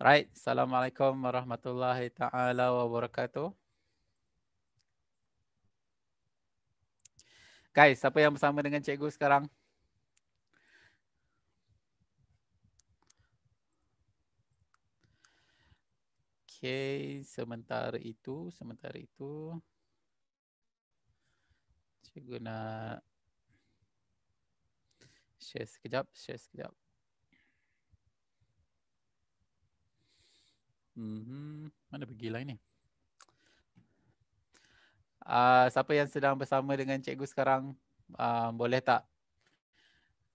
Right. Assalamualaikum warahmatullahi taala wabarakatuh. Guys, siapa yang bersama dengan cikgu sekarang? Okay, sementara itu, sementara itu. Cikgu nak share sekejap, share sekejap. Mm-hmm. Mana pergi line ni? Uh, siapa yang sedang bersama dengan cikgu sekarang uh, boleh tak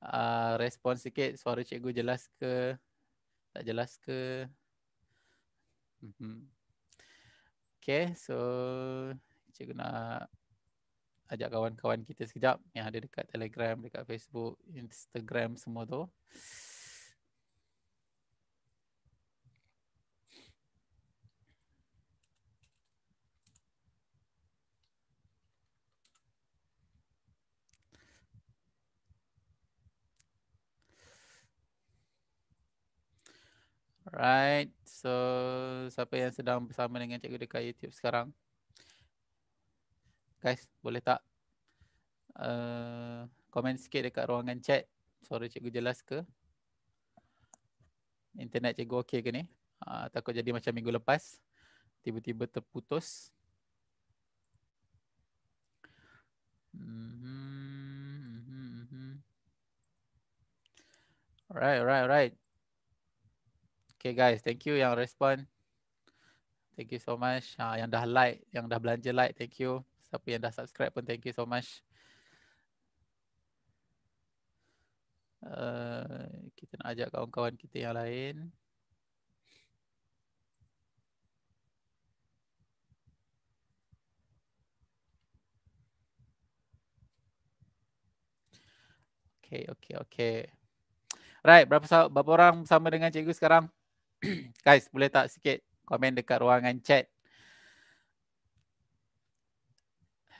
uh, respon sikit suara cikgu jelas ke tak jelas ke mm-hmm. Okay so cikgu nak ajak kawan-kawan kita sekejap yang ada dekat telegram, dekat facebook, instagram semua tu Alright, so siapa yang sedang bersama dengan cikgu dekat YouTube sekarang? Guys, boleh tak? Comment eh, uh, sikit dekat ruangan chat. Suara cikgu jelas ke? Internet cikgu okey ke ni? Uh, takut jadi macam minggu lepas. Tiba-tiba terputus. Mm-hmm, mm Alright, alright, alright. Okay guys, thank you yang respond. Thank you so much. Ha, yang dah like, yang dah belanja like, thank you. Siapa yang dah subscribe pun thank you so much. Uh, kita nak ajak kawan-kawan kita yang lain. Okay, okay, okay. Right, berapa, berapa orang sama dengan cikgu sekarang? Guys, boleh tak sikit komen dekat ruangan chat?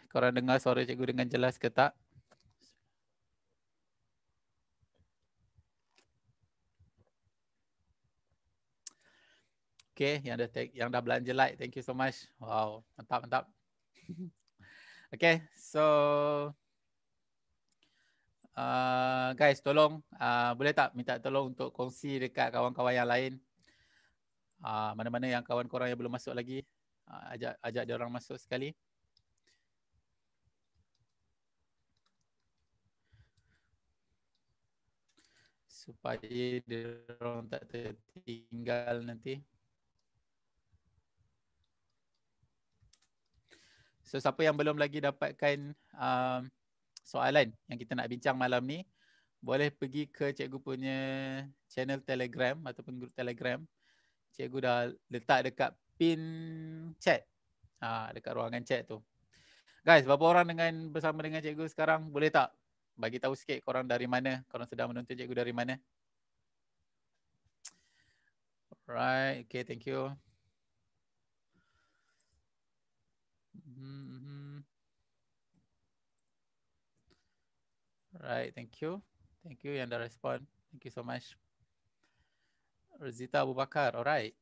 Korang dengar suara cikgu dengan jelas ke tak? Okay, yang dah, take, yang dah belanja like. Thank you so much. Wow, mantap, mantap. Okay, so... Uh, guys, tolong uh, boleh tak minta tolong untuk kongsi dekat kawan-kawan yang lain Ah, mana-mana yang kawan korang yang belum masuk lagi ah, ajak ajak dia orang masuk sekali supaya dia orang tak tertinggal nanti so siapa yang belum lagi dapatkan um, soalan yang kita nak bincang malam ni boleh pergi ke cikgu punya channel Telegram ataupun grup Telegram cikgu dah letak dekat pin chat. Ha, dekat ruangan chat tu. Guys, berapa orang dengan bersama dengan cikgu sekarang? Boleh tak bagi tahu sikit korang dari mana? Korang sedang menonton cikgu dari mana? Alright, okay, thank you. Mm-hmm. Alright, thank you. Thank you yang dah respond. Thank you so much. Rizita Abu Bakar. alright. right.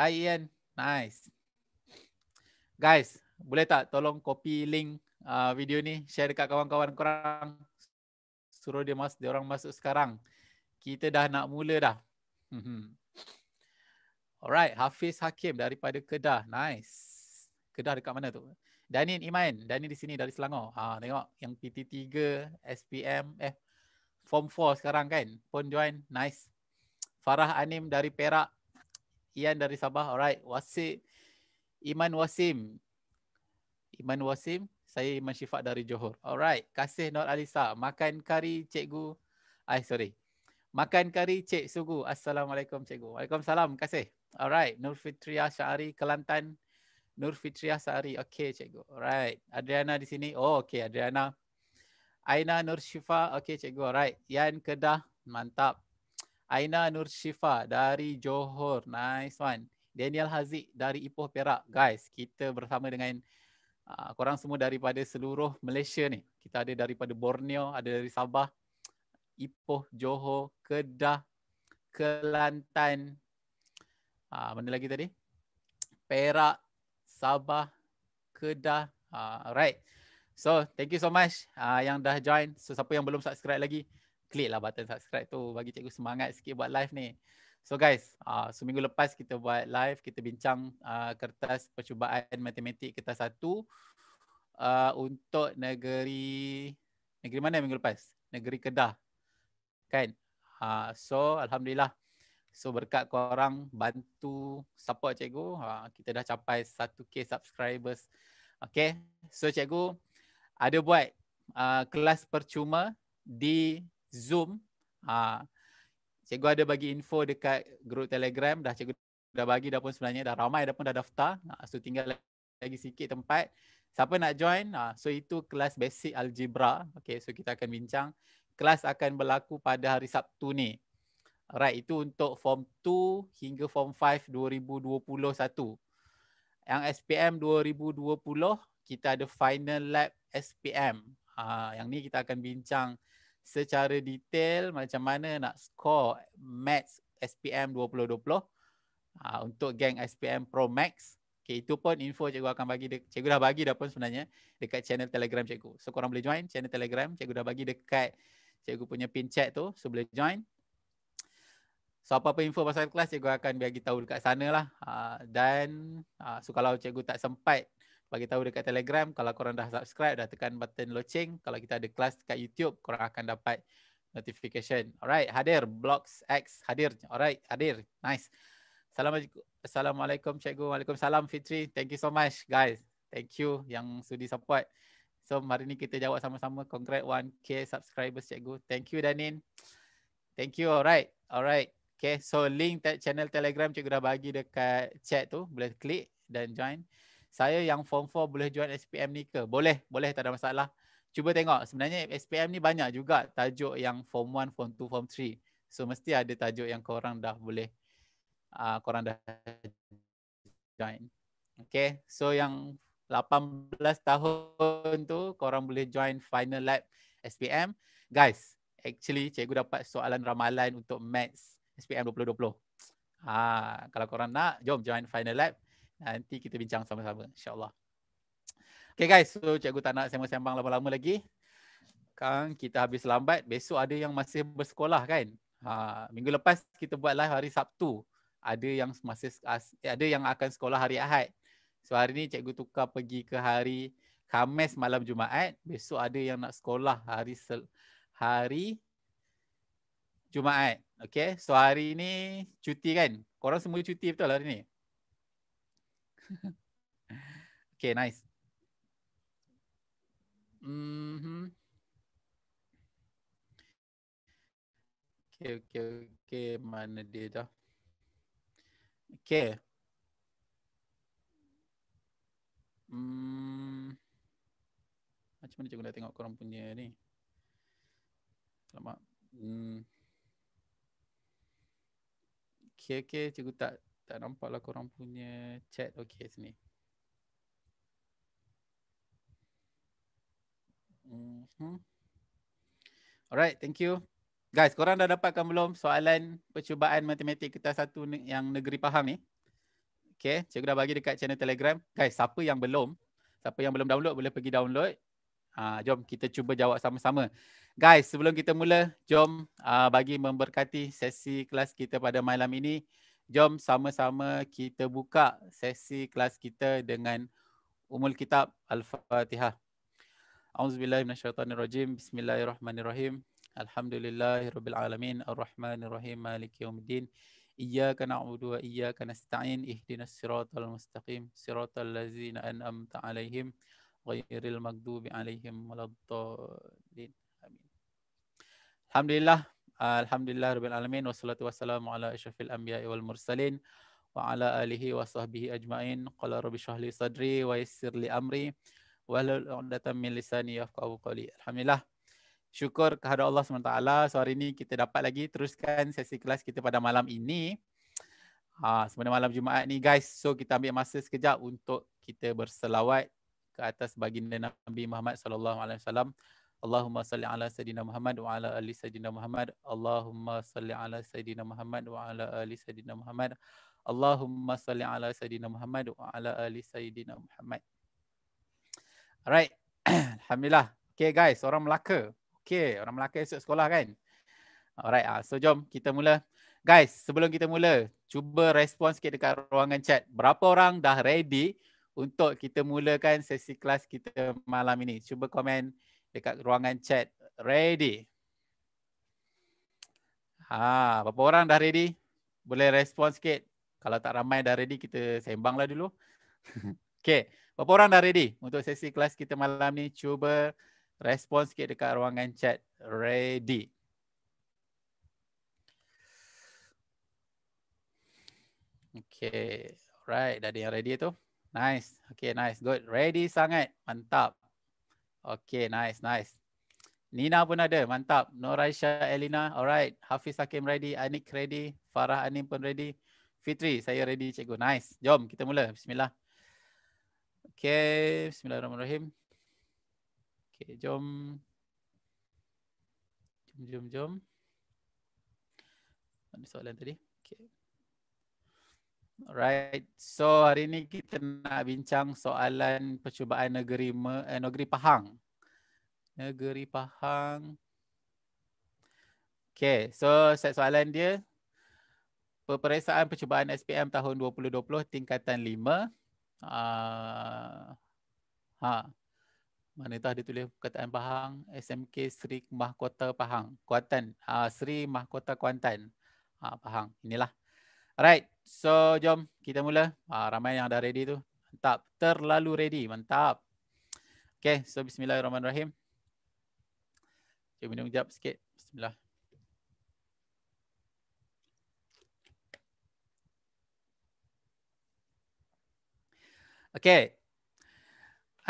Hi Ian. Nice. Guys, boleh tak tolong copy link uh, video ni, share dekat kawan-kawan korang. Suruh dia masuk, dia orang masuk sekarang. Kita dah nak mula dah. Hmm. Alright, Hafiz Hakim daripada Kedah. Nice. Kedah dekat mana tu? Danin Iman, Danin di sini dari Selangor. Ha, tengok yang PT3 SPM eh form 4 sekarang kan pun join nice Farah Anim dari Perak Ian dari Sabah alright Wasim Iman Wasim Iman Wasim saya Iman Syifat dari Johor alright Kasih Nur Alisa makan kari cikgu ai sorry makan kari cik sugu assalamualaikum cikgu Waalaikumsalam kasih alright Nur Fitriah Syari Kelantan Nur Fitriah Sari. Okay, cikgu. Alright. Adriana di sini. Oh, okay. Adriana. Aina Nur Syifa. Okey cikgu. Alright. Yan Kedah. Mantap. Aina Nur Syifa dari Johor. Nice one. Daniel Haziq dari Ipoh Perak. Guys, kita bersama dengan uh, korang semua daripada seluruh Malaysia ni. Kita ada daripada Borneo, ada dari Sabah, Ipoh, Johor, Kedah, Kelantan. Uh, mana lagi tadi? Perak, Sabah, Kedah. Uh, right. So thank you so much uh, yang dah join. So siapa yang belum subscribe lagi, klik lah button subscribe tu bagi cikgu semangat sikit buat live ni. So guys, uh, seminggu lepas kita buat live, kita bincang uh, kertas percubaan matematik kertas satu uh, untuk negeri, negeri mana minggu lepas? Negeri Kedah. Kan? Uh, so Alhamdulillah. So berkat korang bantu support cikgu, uh, kita dah capai 1K subscribers. Okay, so cikgu, ada buat uh, kelas percuma di Zoom. Uh, cikgu ada bagi info dekat grup Telegram. Dah cikgu dah bagi dah pun sebenarnya. Dah ramai dah pun dah daftar. Uh, so tinggal lagi sikit tempat. Siapa nak join? Uh, so itu kelas basic algebra. Okay, so kita akan bincang. Kelas akan berlaku pada hari Sabtu ni. Alright, itu untuk form 2 hingga form 5 2021. Yang SPM 2020, kita ada final lab SPM. Ha, yang ni kita akan bincang secara detail macam mana nak score Maths SPM 2020 ha, untuk geng SPM Pro Max. Okay, itu pun info cikgu akan bagi. De- cikgu dah bagi dah pun sebenarnya dekat channel Telegram cikgu. So korang boleh join channel Telegram. Cikgu dah bagi dekat cikgu punya pin chat tu. So boleh join. So apa-apa info pasal kelas cikgu akan bagi tahu dekat sana lah. Ha, dan uh, so kalau cikgu tak sempat bagi tahu dekat Telegram kalau korang dah subscribe dah tekan button loceng kalau kita ada kelas dekat YouTube korang akan dapat notification alright hadir blocks x hadir alright hadir nice assalamualaikum assalamualaikum cikgu waalaikumsalam fitri thank you so much guys thank you yang sudi support so hari ni kita jawab sama-sama congrat 1k subscribers cikgu thank you danin thank you alright alright Okay, so link channel Telegram cikgu dah bagi dekat chat tu. Boleh klik dan join saya yang form 4 boleh join SPM ni ke? Boleh, boleh tak ada masalah. Cuba tengok sebenarnya SPM ni banyak juga tajuk yang form 1, form 2, form 3. So mesti ada tajuk yang korang dah boleh uh, korang dah join. Okay, so yang 18 tahun tu korang boleh join final lab SPM. Guys, actually cikgu dapat soalan ramalan untuk maths SPM 2020. Ha, kalau korang nak, jom join final lab. Nanti kita bincang sama-sama insyaAllah. Okay guys, so cikgu tak nak sembang-sembang lama-lama lagi. Kan kita habis lambat, besok ada yang masih bersekolah kan? Ha, minggu lepas kita buat live hari Sabtu. Ada yang masih eh, ada yang akan sekolah hari Ahad. So hari ni cikgu tukar pergi ke hari Khamis malam Jumaat. Besok ada yang nak sekolah hari sel, hari Jumaat. Okay, so hari ni cuti kan? Korang semua cuti betul hari ni? okay, nice. Mm-hmm. Okay, okay, okay. Mana dia dah? Okay. Hmm. Macam mana cikgu nak tengok korang punya ni? Lama. Hmm. Okay, okay. Cikgu tak tak nampak lah korang punya chat okey sini. Mm-hmm. Alright, thank you. Guys, korang dah dapatkan belum soalan percubaan matematik kertas satu yang negeri Pahang ni? Okay, cikgu dah bagi dekat channel Telegram. Guys, siapa yang belum, siapa yang belum download boleh pergi download. Uh, jom kita cuba jawab sama-sama. Guys, sebelum kita mula, jom uh, bagi memberkati sesi kelas kita pada malam ini. Jom sama-sama kita buka sesi kelas kita dengan Umul Kitab Al-Fatihah. A'udzubillahi minasyaitonirrajim. Bismillahirrahmanirrahim. Alhamdulillahirabbil alamin arrahmanir rahim maliki yaumiddin iyyaka na'budu wa iyyaka nasta'in ihdinas siratal mustaqim siratal ladzina an'amta 'alaihim ghairil maghdubi 'alaihim waladdallin amin alhamdulillah Alhamdulillah Rabbil Alamin Wassalatu wassalamu ala ishafil anbiya wal mursalin Wa ala alihi wa sahbihi ajma'in Qala rabbi syahli sadri wa yassir li amri Wa lal'udatan min lisani yafqahu qawli Alhamdulillah Syukur kehadiran Allah SWT Suara ini kita dapat lagi teruskan sesi kelas kita pada malam ini ha, Sebenarnya malam Jumaat ni guys So kita ambil masa sekejap untuk kita berselawat ke atas baginda Nabi Muhammad sallallahu Allahumma salli ala اللهم صل على سيدنا محمد وعلى ال سيدنا محمد اللهم صل على سيدنا محمد وعلى ال سيدنا محمد اللهم صل على سيدنا محمد وعلى ال سيدنا Muhammad. alright alhamdulillah okay guys orang melaka okay orang melaka esok sekolah kan alright ah, so jom kita mula guys sebelum kita mula cuba respon sikit dekat ruangan chat berapa orang dah ready untuk kita mulakan sesi kelas kita malam ini cuba komen dekat ruangan chat ready. Ha, berapa orang dah ready? Boleh respon sikit. Kalau tak ramai dah ready, kita sembanglah dulu. okay. Berapa orang dah ready untuk sesi kelas kita malam ni? Cuba respon sikit dekat ruangan chat. Ready. Okay. Alright. Dah ada yang ready tu. Nice. Okay, nice. Good. Ready sangat. Mantap. Okay, nice, nice. Nina pun ada, mantap. Noraisha, Elina, alright. Hafiz Hakim ready, Anik ready, Farah Anim pun ready. Fitri, saya ready cikgu. Nice. Jom kita mula. Bismillah. Okay, Bismillahirrahmanirrahim. Okay, jom. Jom, jom, jom. Mana soalan tadi? Okay. Right. So hari ini kita nak bincang soalan percubaan negeri eh, negeri Pahang. Negeri Pahang. Okay. So set soalan dia. Peperiksaan percubaan SPM tahun 2020 tingkatan 5. Uh, ah, ha. Mana tahu dia tulis perkataan Pahang. SMK Sri Mahkota Pahang. Kuantan. Uh, Sri Mahkota Kuantan. Ha, Pahang. Inilah. Alright. So jom kita mula. Ah, ramai yang dah ready tu. Mantap. Terlalu ready. Mantap. Okay. So bismillahirrahmanirrahim. Jom minum jap sikit. Bismillah. Okay.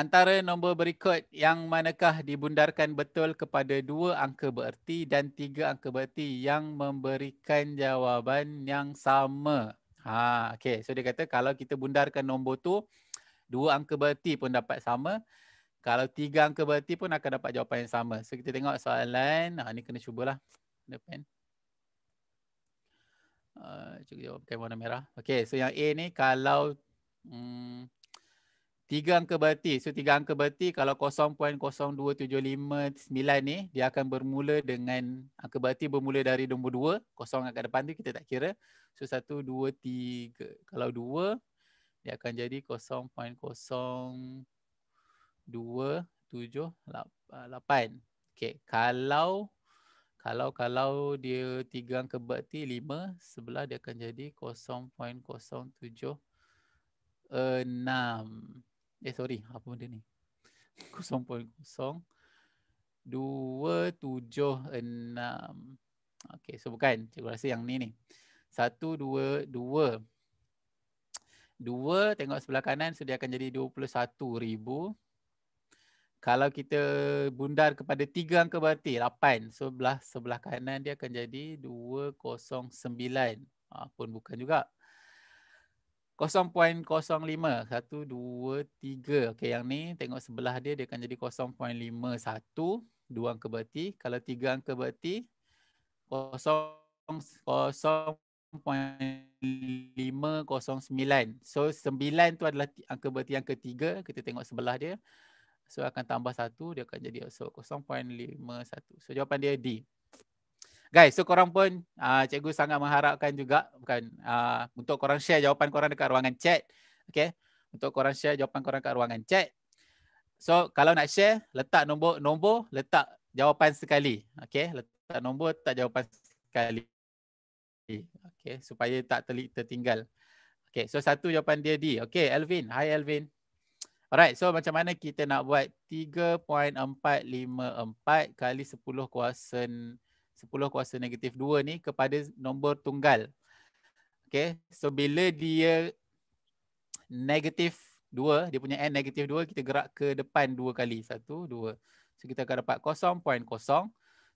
Antara nombor berikut yang manakah dibundarkan betul kepada dua angka bererti dan tiga angka bererti yang memberikan jawapan yang sama. Ha, okay. So dia kata kalau kita bundarkan nombor tu, dua angka berarti pun dapat sama. Kalau tiga angka berarti pun akan dapat jawapan yang sama. So kita tengok soalan. Ha, ni kena cubalah. Depan. Uh, cuba jawab pakai warna merah. Okay. So yang A ni kalau... Hmm, Tiga angka berarti. So tiga angka berarti kalau 0.02759 ni dia akan bermula dengan angka berarti bermula dari nombor 2. Kosong angka depan tu kita tak kira. So 1, 2, 3. Kalau 2 dia akan jadi 0.0278. Okay. Kalau kalau kalau dia tiga angka berarti 5 sebelah dia akan jadi 0.0706. Eh sorry apa benda ni 0.0 276 Okay so bukan Cikgu rasa yang ni ni 122 2 tengok sebelah kanan So akan jadi 21,000 Kalau kita bundar kepada tiga angka berarti 8 So sebelah, sebelah kanan dia akan jadi 209 ah Pun bukan juga 0.05123. 1 okey yang ni tengok sebelah dia dia akan jadi 0.51 dua angka berarti kalau tiga angka berarti 0.509 so 9 tu adalah angka berarti yang ketiga kita tengok sebelah dia so akan tambah satu dia akan jadi so 0.51 so jawapan dia D Guys, so korang pun uh, cikgu sangat mengharapkan juga bukan uh, untuk korang share jawapan korang dekat ruangan chat. Okay. Untuk korang share jawapan korang dekat ruangan chat. So kalau nak share, letak nombor, nombor, letak jawapan sekali. Okay. Letak nombor, letak jawapan sekali. Okay. Supaya tak terli- tertinggal. Okay. So satu jawapan dia di, Okay. Elvin. Hi Elvin. Alright, so macam mana kita nak buat 3.454 kali 10 kuasa 10 kuasa negatif 2 ni kepada nombor tunggal. Okay, so bila dia negatif 2, dia punya n negatif 2, kita gerak ke depan 2 kali. 1, 2. So kita akan dapat 0.0.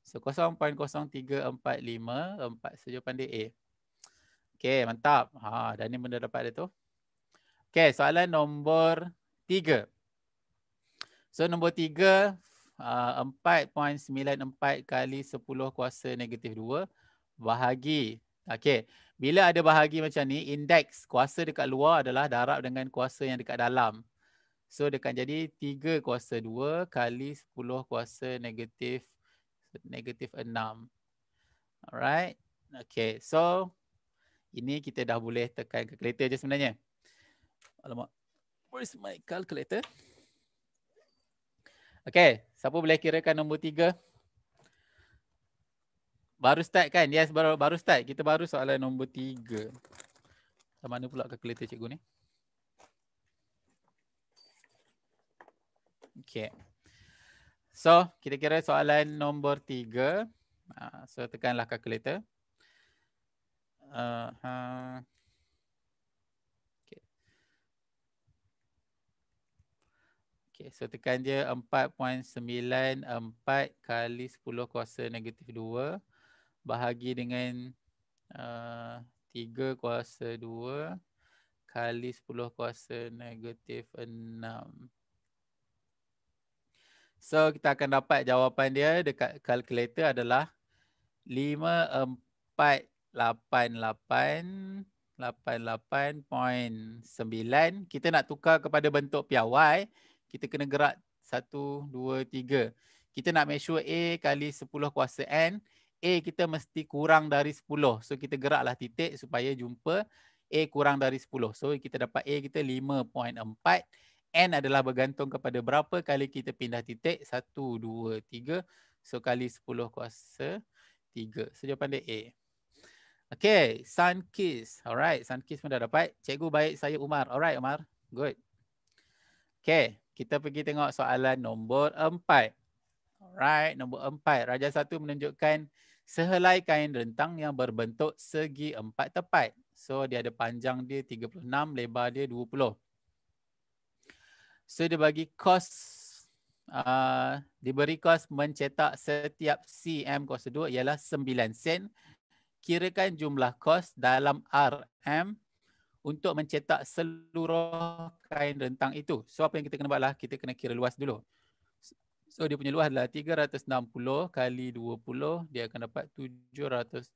So 0.03454. So jawapan dia A. Okay, mantap. Ha, dan ni benda dapat dia tu. Okay, soalan nombor 3. So nombor 3, uh, ah, 4.94 kali 10 kuasa negatif 2 bahagi. Okey. Bila ada bahagi macam ni, indeks kuasa dekat luar adalah darab dengan kuasa yang dekat dalam. So dia akan jadi 3 kuasa 2 kali 10 kuasa negatif negatif 6. Alright. Okey. So ini kita dah boleh tekan calculator je sebenarnya. Alamak. Where is my calculator? okey Siapa boleh kirakan nombor tiga? Baru start kan? Yes, baru baru start. Kita baru soalan nombor tiga. Macam mana pula kalkulator cikgu ni? Okay. So, kita kira soalan nombor tiga. Ah, so, tekanlah kalkulator. Uh, ah, uh, ah. Okay, so tekan je 4.94 kali 10 kuasa negatif 2 bahagi dengan uh, eh, 3 kuasa 2 kali 10 kuasa negatif 6. So kita akan dapat jawapan dia dekat kalkulator adalah 5488 88.9 kita nak tukar kepada bentuk piawai kita kena gerak satu dua tiga. Kita nak make sure A kali sepuluh kuasa N. A kita mesti kurang dari sepuluh. So kita geraklah titik supaya jumpa A kurang dari sepuluh. So kita dapat A kita lima poin empat. N adalah bergantung kepada berapa kali kita pindah titik. satu dua tiga. So kali sepuluh kuasa tiga. So jawapan dia A. Okay, sun kiss. Alright, sun kiss pun dah dapat. Cikgu baik, saya Umar. Alright, Umar. Good. Okay, kita pergi tengok soalan nombor empat. Alright, nombor empat. Raja satu menunjukkan sehelai kain rentang yang berbentuk segi empat tepat. So, dia ada panjang dia 36, lebar dia 20. So, dia bagi kos, uh, diberi kos mencetak setiap CM kos 2 ialah 9 sen. Kirakan jumlah kos dalam RM untuk mencetak seluruh kain rentang itu. So apa yang kita kena buatlah, kita kena kira luas dulu. So dia punya luas adalah 360 kali 20, dia akan dapat 720.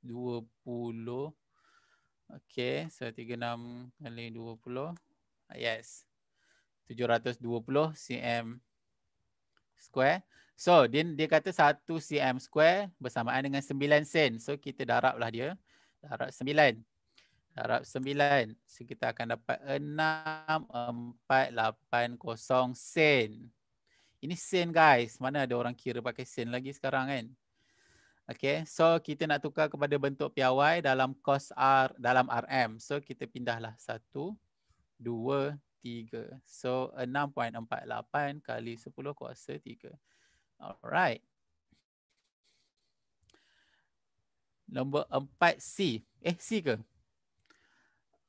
Okay, so 36 kali 20. Yes, 720 cm square. So dia, dia kata 1 cm square bersamaan dengan 9 sen. So kita daraplah dia. Darab 9. Harap sembilan, So kita akan dapat enam empat lapan 6480 sen. Ini sen guys. Mana ada orang kira pakai sen lagi sekarang kan? Okay. So kita nak tukar kepada bentuk piawai dalam kos R dalam RM. So kita pindahlah satu, dua, tiga. So enam empat lapan kali sepuluh kuasa tiga. Alright. Nombor empat C. Eh C ke?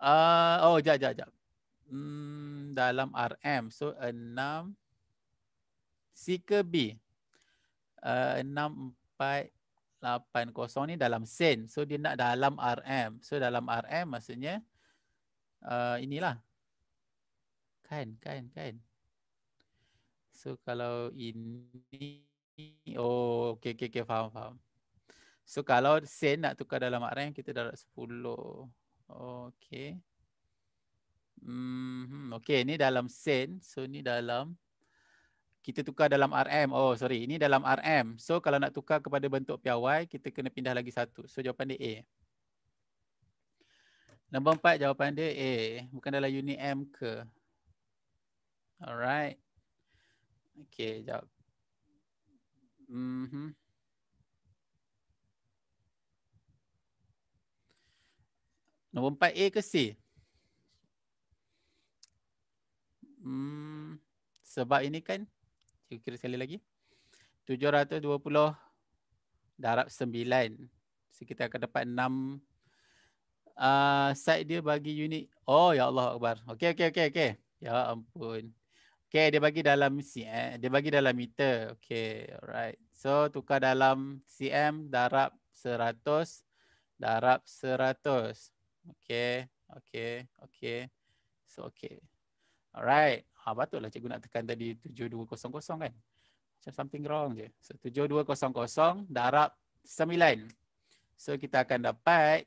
Uh, oh, jap, jap, jap. Hmm, dalam RM. So, 6. C ke B? Uh, 6, 4, 8, 0 ni dalam sen. So, dia nak dalam RM. So, dalam RM maksudnya uh, inilah. Kan, kan, kan. So, kalau ini... Oh, okay, okay, okay. Faham, faham. So, kalau sen nak tukar dalam RM, kita dah 10. Okay. Hmm, okay, ini dalam sen. So, ni dalam... Kita tukar dalam RM. Oh, sorry. Ini dalam RM. So, kalau nak tukar kepada bentuk PIY, kita kena pindah lagi satu. So, jawapan dia A. Nombor empat, jawapan dia A. Bukan dalam unit M ke? Alright. Okay, jawab. Mm -hmm. Nombor 4A ke C? Hmm, sebab ini kan kira, kira sekali lagi 720 darab 9. So kita akan dapat 6 uh, side dia bagi unit. Oh ya Allah Akbar. Okay okay okay okay. Ya ampun. Okay dia bagi dalam cm, eh, dia bagi dalam meter. Okay Alright. So tukar dalam cm darab 100 darab 100. Okay, okay, okay. So okay. Alright. Ha, patutlah cikgu nak tekan tadi 7200 kan. Macam something wrong je. So 7200 darab 9. So kita akan dapat.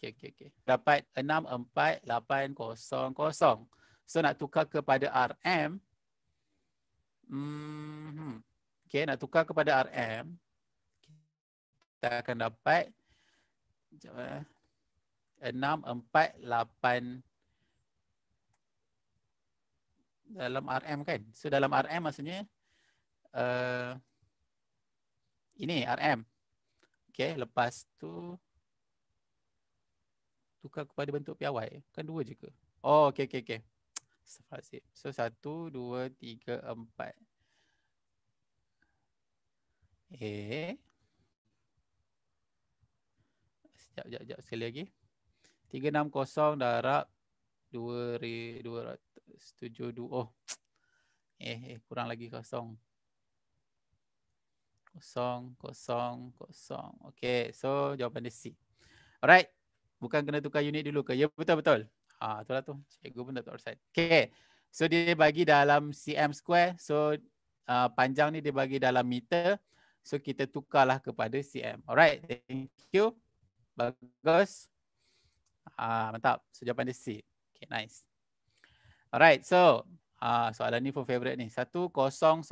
Okay, okay, okay. Dapat 64800. So nak tukar kepada RM. Hmm. hmm. Okay, nak tukar kepada RM kita akan dapat jap eh 648 dalam RM kan. So dalam RM maksudnya uh, ini RM. okay? lepas tu tukar kepada bentuk piawai. Kan dua je ke? Oh, okay, okay, okey. So satu, dua, tiga, empat. Sekejap, sekejap, sekejap. Sekali lagi. 360 darab 272. Oh. Eh, eh, kurang lagi kosong. Kosong, kosong, kosong. Okay, so jawapan dia C. Alright. Bukan kena tukar unit dulu ke? Ya, betul, betul. Ah, ha, tu lah tu. Cikgu pun tak tahu saya. Okay. So, dia bagi dalam CM square. So, uh, panjang ni dia bagi dalam meter. So kita tukarlah kepada CM. Alright, thank you. Bagus. Ah, uh, mantap. So jawapan dia C. Okay, nice. Alright, so ah uh, soalan ni pun favorite ni. 1010002.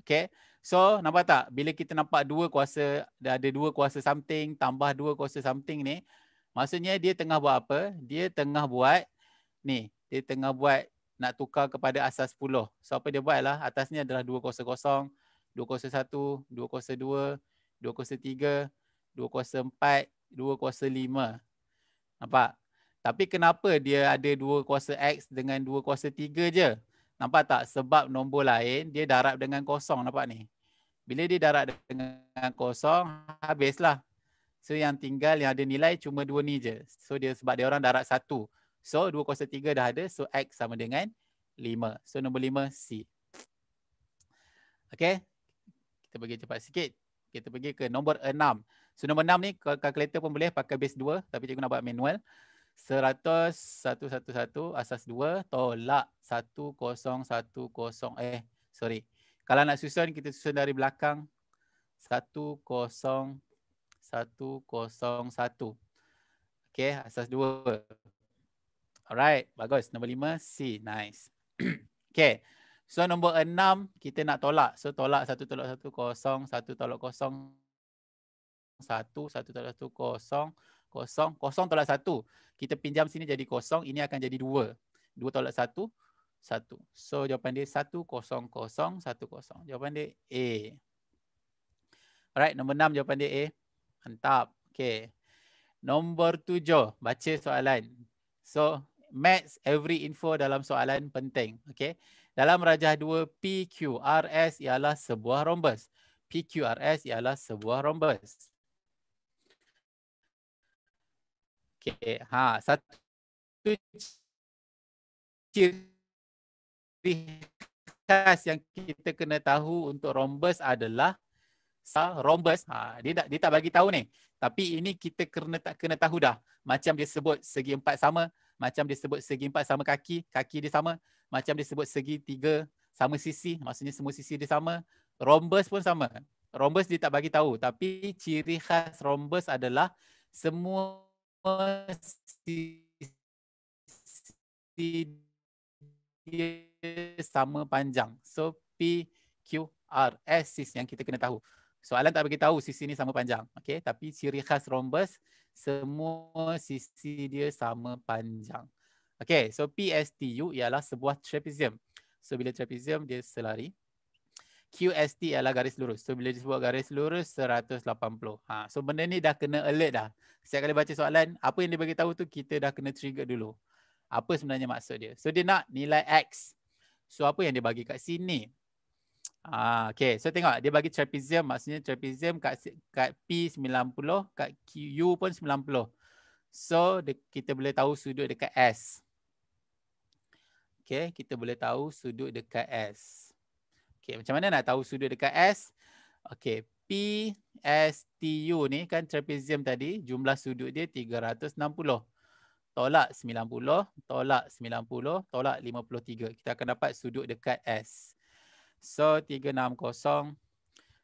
Okay. So nampak tak bila kita nampak dua kuasa ada dua kuasa something tambah dua kuasa something ni maksudnya dia tengah buat apa? Dia tengah buat ni. Dia tengah buat nak tukar kepada asas 10. So apa dia buat lah, atas ni adalah 200, 201, 202, 203, 204, 205, 206, 207, 208, 209, 210, 211, 212, 213, 214, 215, 216, 217, 218, 219, 220, 221, 222, 223, 224, 225, 226, 227, 228, 229, 230, 231, 232, 233, 234, 235, 236, 237, 238, 239, 240, 241, 242, 243, 244, 245, 246, 247, 248, 249, 250, 251, 252, 253, 254, 255, 256, 257, 258, 259, 260, 261, 262, 263, 264, So 2 kuasa 3 dah ada so x sama dengan 5. So nombor 5 C. Okay. Kita pergi cepat sikit. Kita pergi ke nombor 6. So nombor 6 ni kalkulator pun boleh pakai base 2 tapi cikgu nak buat manual. 100111 asas 2 tolak 1010 eh sorry. Kalau nak susun kita susun dari belakang 10101. Okay asas 2. Alright, bagus. Nombor lima, C. Nice. okay. So nombor enam, kita nak tolak. So tolak satu tolak satu kosong, satu tolak kosong, satu, satu tolak satu kosong, kosong, kosong tolak satu. Kita pinjam sini jadi kosong, ini akan jadi dua. Dua tolak satu, satu. So jawapan dia satu kosong kosong, satu kosong. Jawapan dia A. Alright, nombor enam jawapan dia A. Mantap. Okay. Nombor tujuh, baca soalan. So match every info dalam soalan penting. Okay. Dalam rajah 2, PQRS ialah sebuah rombus. PQRS ialah sebuah rombus. Okay. Ha, satu ciri khas yang kita kena tahu untuk rombus adalah rombus. Ha, dia, tak, dia tak bagi tahu ni. Tapi ini kita kena tak kena tahu dah. Macam dia sebut segi empat sama macam dia sebut segi empat sama kaki, kaki dia sama. Macam dia sebut segi tiga sama sisi, maksudnya semua sisi dia sama. Rhombus pun sama. Rhombus dia tak bagi tahu, tapi ciri khas rhombus adalah semua sisi dia sama panjang. So P, Q, R, S, sis yang kita kena tahu. Soalan tak bagi tahu sisi ni sama panjang. Okay, tapi ciri khas rhombus semua sisi dia sama panjang. Okay, so PSTU ialah sebuah trapezium. So, bila trapezium, dia selari. QST ialah garis lurus. So, bila disebut garis lurus, 180. Ha, so, benda ni dah kena alert dah. Setiap kali baca soalan, apa yang dia bagi tahu tu, kita dah kena trigger dulu. Apa sebenarnya maksud dia? So, dia nak nilai X. So, apa yang dia bagi kat sini? Ah, okay, so tengok dia bagi trapezium maksudnya trapezium kat, kat P 90, kat Q U pun 90. So de, kita boleh tahu sudut dekat S. Okay, kita boleh tahu sudut dekat S. Okay, macam mana nak tahu sudut dekat S? Okay, P, S, T, U ni kan trapezium tadi jumlah sudut dia 360. Tolak 90, tolak 90, tolak 53. Kita akan dapat sudut dekat S. So 360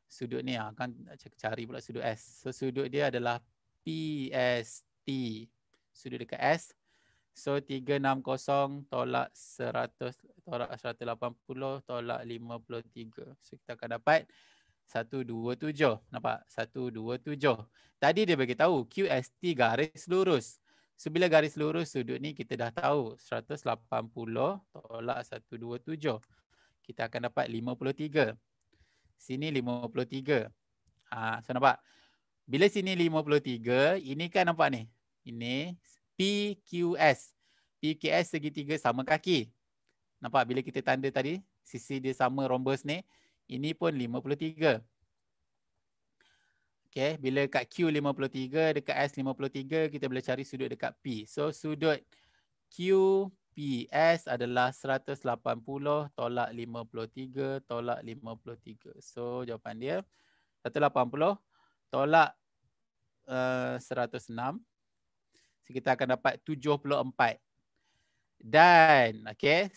sudut ni akan ah, cari pula sudut S. So sudut dia adalah PST. Sudut dekat S. So 360 tolak 100 tolak 180 tolak 53. So kita akan dapat 127. Nampak? 127. Tadi dia bagi tahu QST garis lurus. So bila garis lurus sudut ni kita dah tahu 180 tolak 127 kita akan dapat 53. Sini 53. Ha, so nampak? Bila sini 53, ini kan nampak ni? Ini PQS. PQS segitiga sama kaki. Nampak bila kita tanda tadi? Sisi dia sama rhombus ni. Ini pun 53. Okay, bila dekat Q 53, dekat S 53, kita boleh cari sudut dekat P. So, sudut Q PS adalah 180 tolak 53 tolak 53. So jawapan dia 180 tolak uh, eh, 106. So kita akan dapat 74. Dan okay,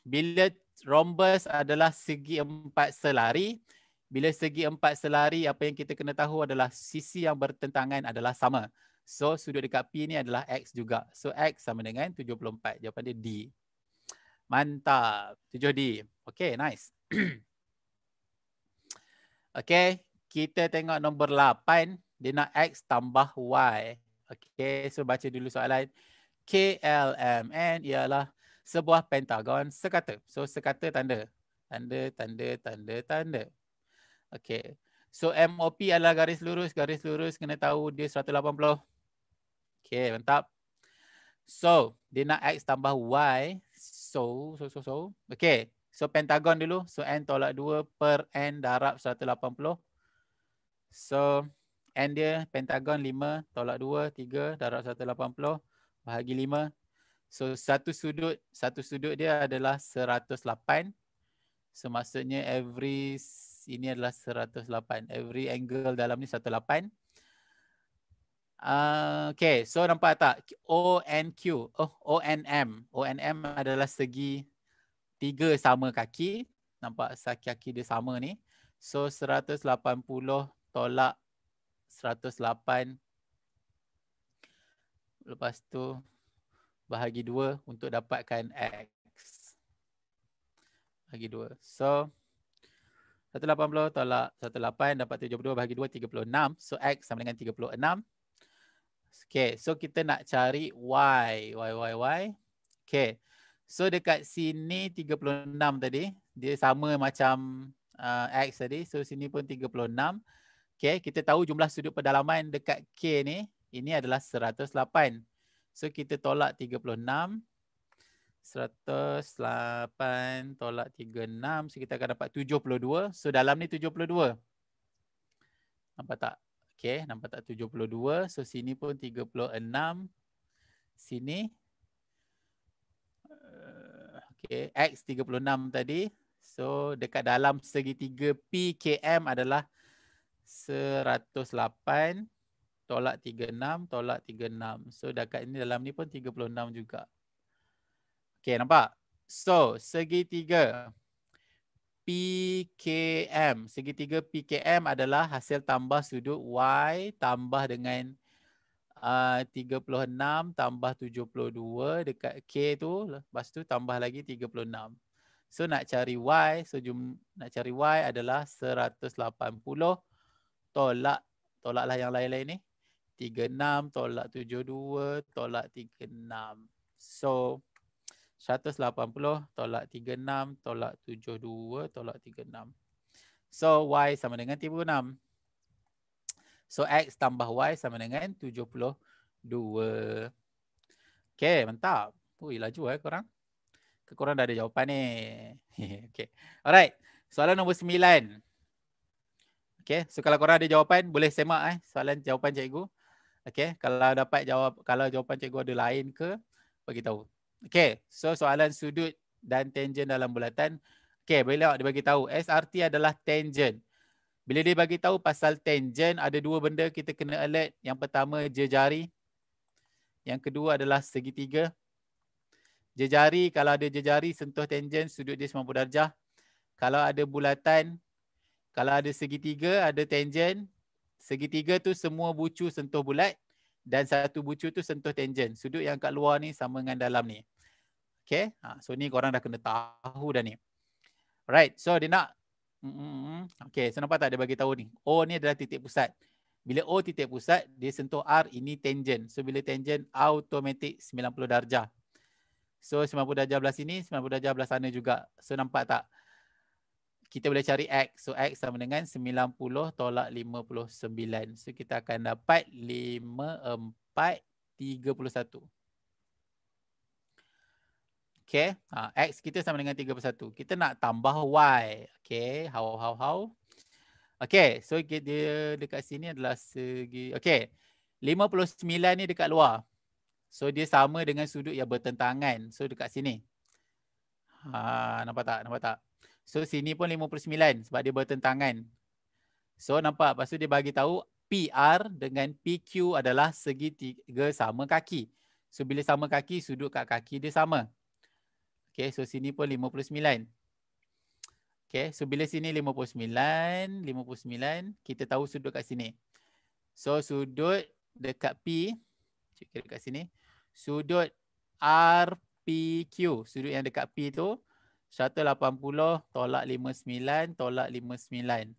bila rhombus adalah segi empat selari, bila segi empat selari apa yang kita kena tahu adalah sisi yang bertentangan adalah sama. So sudut dekat P ni adalah X juga. So X sama dengan 74. Jawapan dia D. Mantap. 7D. Okay, nice. okay, kita tengok nombor 8. Dia nak X tambah Y. Okay, so baca dulu soalan. KLMN ialah sebuah pentagon sekata. So sekata tanda. Tanda, tanda, tanda, tanda. Okay. So MOP adalah garis lurus. Garis lurus kena tahu dia 180. Okay, mantap. So, dia nak X tambah Y. So, so, so, so. Okay, so pentagon dulu. So, N tolak 2 per N darab 180. So, N dia pentagon 5 tolak 2, 3 darab 180 bahagi 5. So, satu sudut satu sudut dia adalah 108. So, maksudnya every ini adalah 108. Every angle dalam ni Ah, okay, so nampak tak? O Q. oh, O O M. ONM. M adalah segi tiga sama kaki. Nampak saki kaki dia sama ni. So 180 tolak 108. Lepas tu bahagi dua untuk dapatkan X. Bahagi dua. So 180 tolak 18 dapat 72 bahagi 2 36. So X sama dengan Okay, so kita nak cari Y. Y, Y, Y. Okay, so dekat sini 36 tadi. Dia sama macam uh, X tadi. So sini pun 36. Okay, kita tahu jumlah sudut pedalaman dekat K ni. Ini adalah 108. So kita tolak 36. 108 tolak 36. So kita akan dapat 72. So dalam ni 72. Nampak tak? Okay, nampak tak 72. So sini pun 36. Sini. Eh, okay, X 36 tadi. So dekat dalam segitiga PKM adalah 108 tolak 36 tolak 36. So dekat ini dalam ni pun 36 juga. Okay, nampak? So segitiga. Okay. PKM. Segitiga PKM adalah hasil tambah sudut Y tambah dengan uh, 36 tambah 72 dekat K tu. Lepas tu tambah lagi 36. So nak cari Y, so jum, nak cari Y adalah 180 tolak, tolaklah yang lain-lain ni. 36 tolak 72 tolak 36. So, 180 tolak 36 tolak 72 tolak 36. So y sama dengan 36. So x tambah y sama dengan 72. Okay, mantap. Ui, laju eh korang. Korang dah ada jawapan ni. okay, alright. Soalan nombor 9. Okay, so kalau korang ada jawapan, boleh semak eh. Soalan jawapan cikgu. Okay, kalau dapat jawab, kalau jawapan cikgu ada lain ke, bagi tahu. Okay, so soalan sudut dan tangent dalam bulatan. Okay, boleh awak dia bagi tahu. SRT adalah tangent. Bila dia bagi tahu pasal tangent, ada dua benda kita kena alert. Yang pertama, jejari. Yang kedua adalah segitiga. Jejari, kalau ada jejari, sentuh tangent, sudut dia 90 darjah. Kalau ada bulatan, kalau ada segitiga, ada tangent. Segitiga tu semua bucu sentuh bulat dan satu bucu tu sentuh tangent. Sudut yang kat luar ni sama dengan dalam ni. Okay. Ha, so ni korang dah kena tahu dah ni. Right, So dia nak. Mm-mm. Okay. So nampak tak dia bagi tahu ni. O ni adalah titik pusat. Bila O titik pusat, dia sentuh R, ini tangent. So bila tangent, automatic 90 darjah. So 90 darjah belah sini, 90 darjah belah sana juga. So nampak tak? kita boleh cari X. So X sama dengan 90 tolak 59. So kita akan dapat 5, 4, 31. Okay. Ha, X kita sama dengan 31. Kita nak tambah Y. Okay. How, how, how. Okay. So dia dekat sini adalah segi. Okay. 59 ni dekat luar. So dia sama dengan sudut yang bertentangan. So dekat sini. Ha, nampak tak? Nampak tak? So sini pun 59 sebab dia bertentangan. So nampak lepas tu dia bagi tahu PR dengan PQ adalah segitiga sama kaki. So bila sama kaki, sudut kat kaki dia sama. Okay, so sini pun 59. Okay, so bila sini 59, 59, kita tahu sudut kat sini. So sudut dekat P, cik kira dekat sini, sudut RPQ, sudut yang dekat P tu, 180 tolak 59 tolak 59.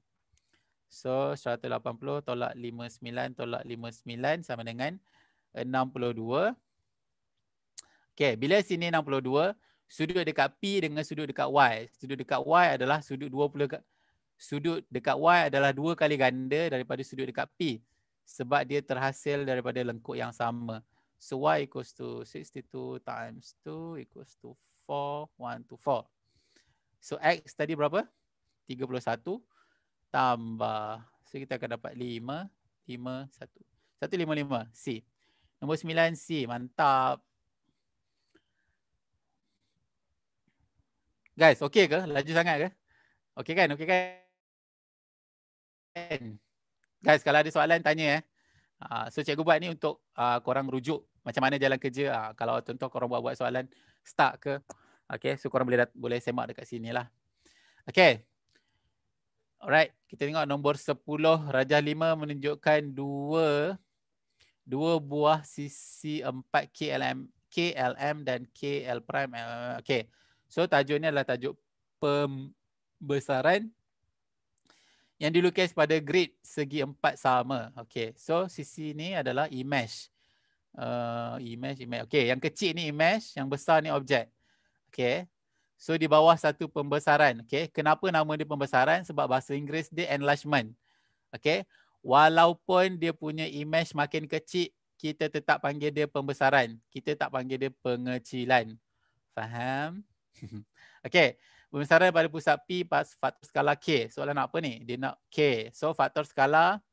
So 180 tolak 59 tolak 59 sama dengan 62. Okay, bila sini 62, sudut dekat P dengan sudut dekat Y. Sudut dekat Y adalah sudut 20 sudut dekat Y adalah dua kali ganda daripada sudut dekat P sebab dia terhasil daripada lengkuk yang sama. So Y equals to 62 times 2 equals to 4, 1, to 4. So X tadi berapa? 31 tambah. So kita akan dapat 5, 5, 1. 155 C. Nombor 9 C. Mantap. Guys, okey ke? Laju sangat ke? Okey kan? Okey kan? Guys, kalau ada soalan, tanya eh. Ah, so cikgu buat ni untuk ah, korang rujuk macam mana jalan kerja. Ah, kalau tuan-tuan korang buat-buat soalan, start ke? Okay, so korang boleh dat- boleh semak dekat sini lah. Okay. Alright, kita tengok nombor 10. Raja 5 menunjukkan dua dua buah sisi 4 KLM KLM dan KL prime. Eh, okay. So tajuk ni adalah tajuk pembesaran yang dilukis pada grid segi empat sama. Okay. So sisi ni adalah image. Uh, image, image. Okay. Yang kecil ni image, yang besar ni objek. Okay. So di bawah satu pembesaran. Okay. Kenapa nama dia pembesaran? Sebab bahasa Inggeris dia enlargement. Okay. Walaupun dia punya image makin kecil, kita tetap panggil dia pembesaran. Kita tak panggil dia pengecilan. Faham? okay. Pembesaran pada pusat P pas faktor skala K. Soalan apa ni? Dia nak K. So faktor skala.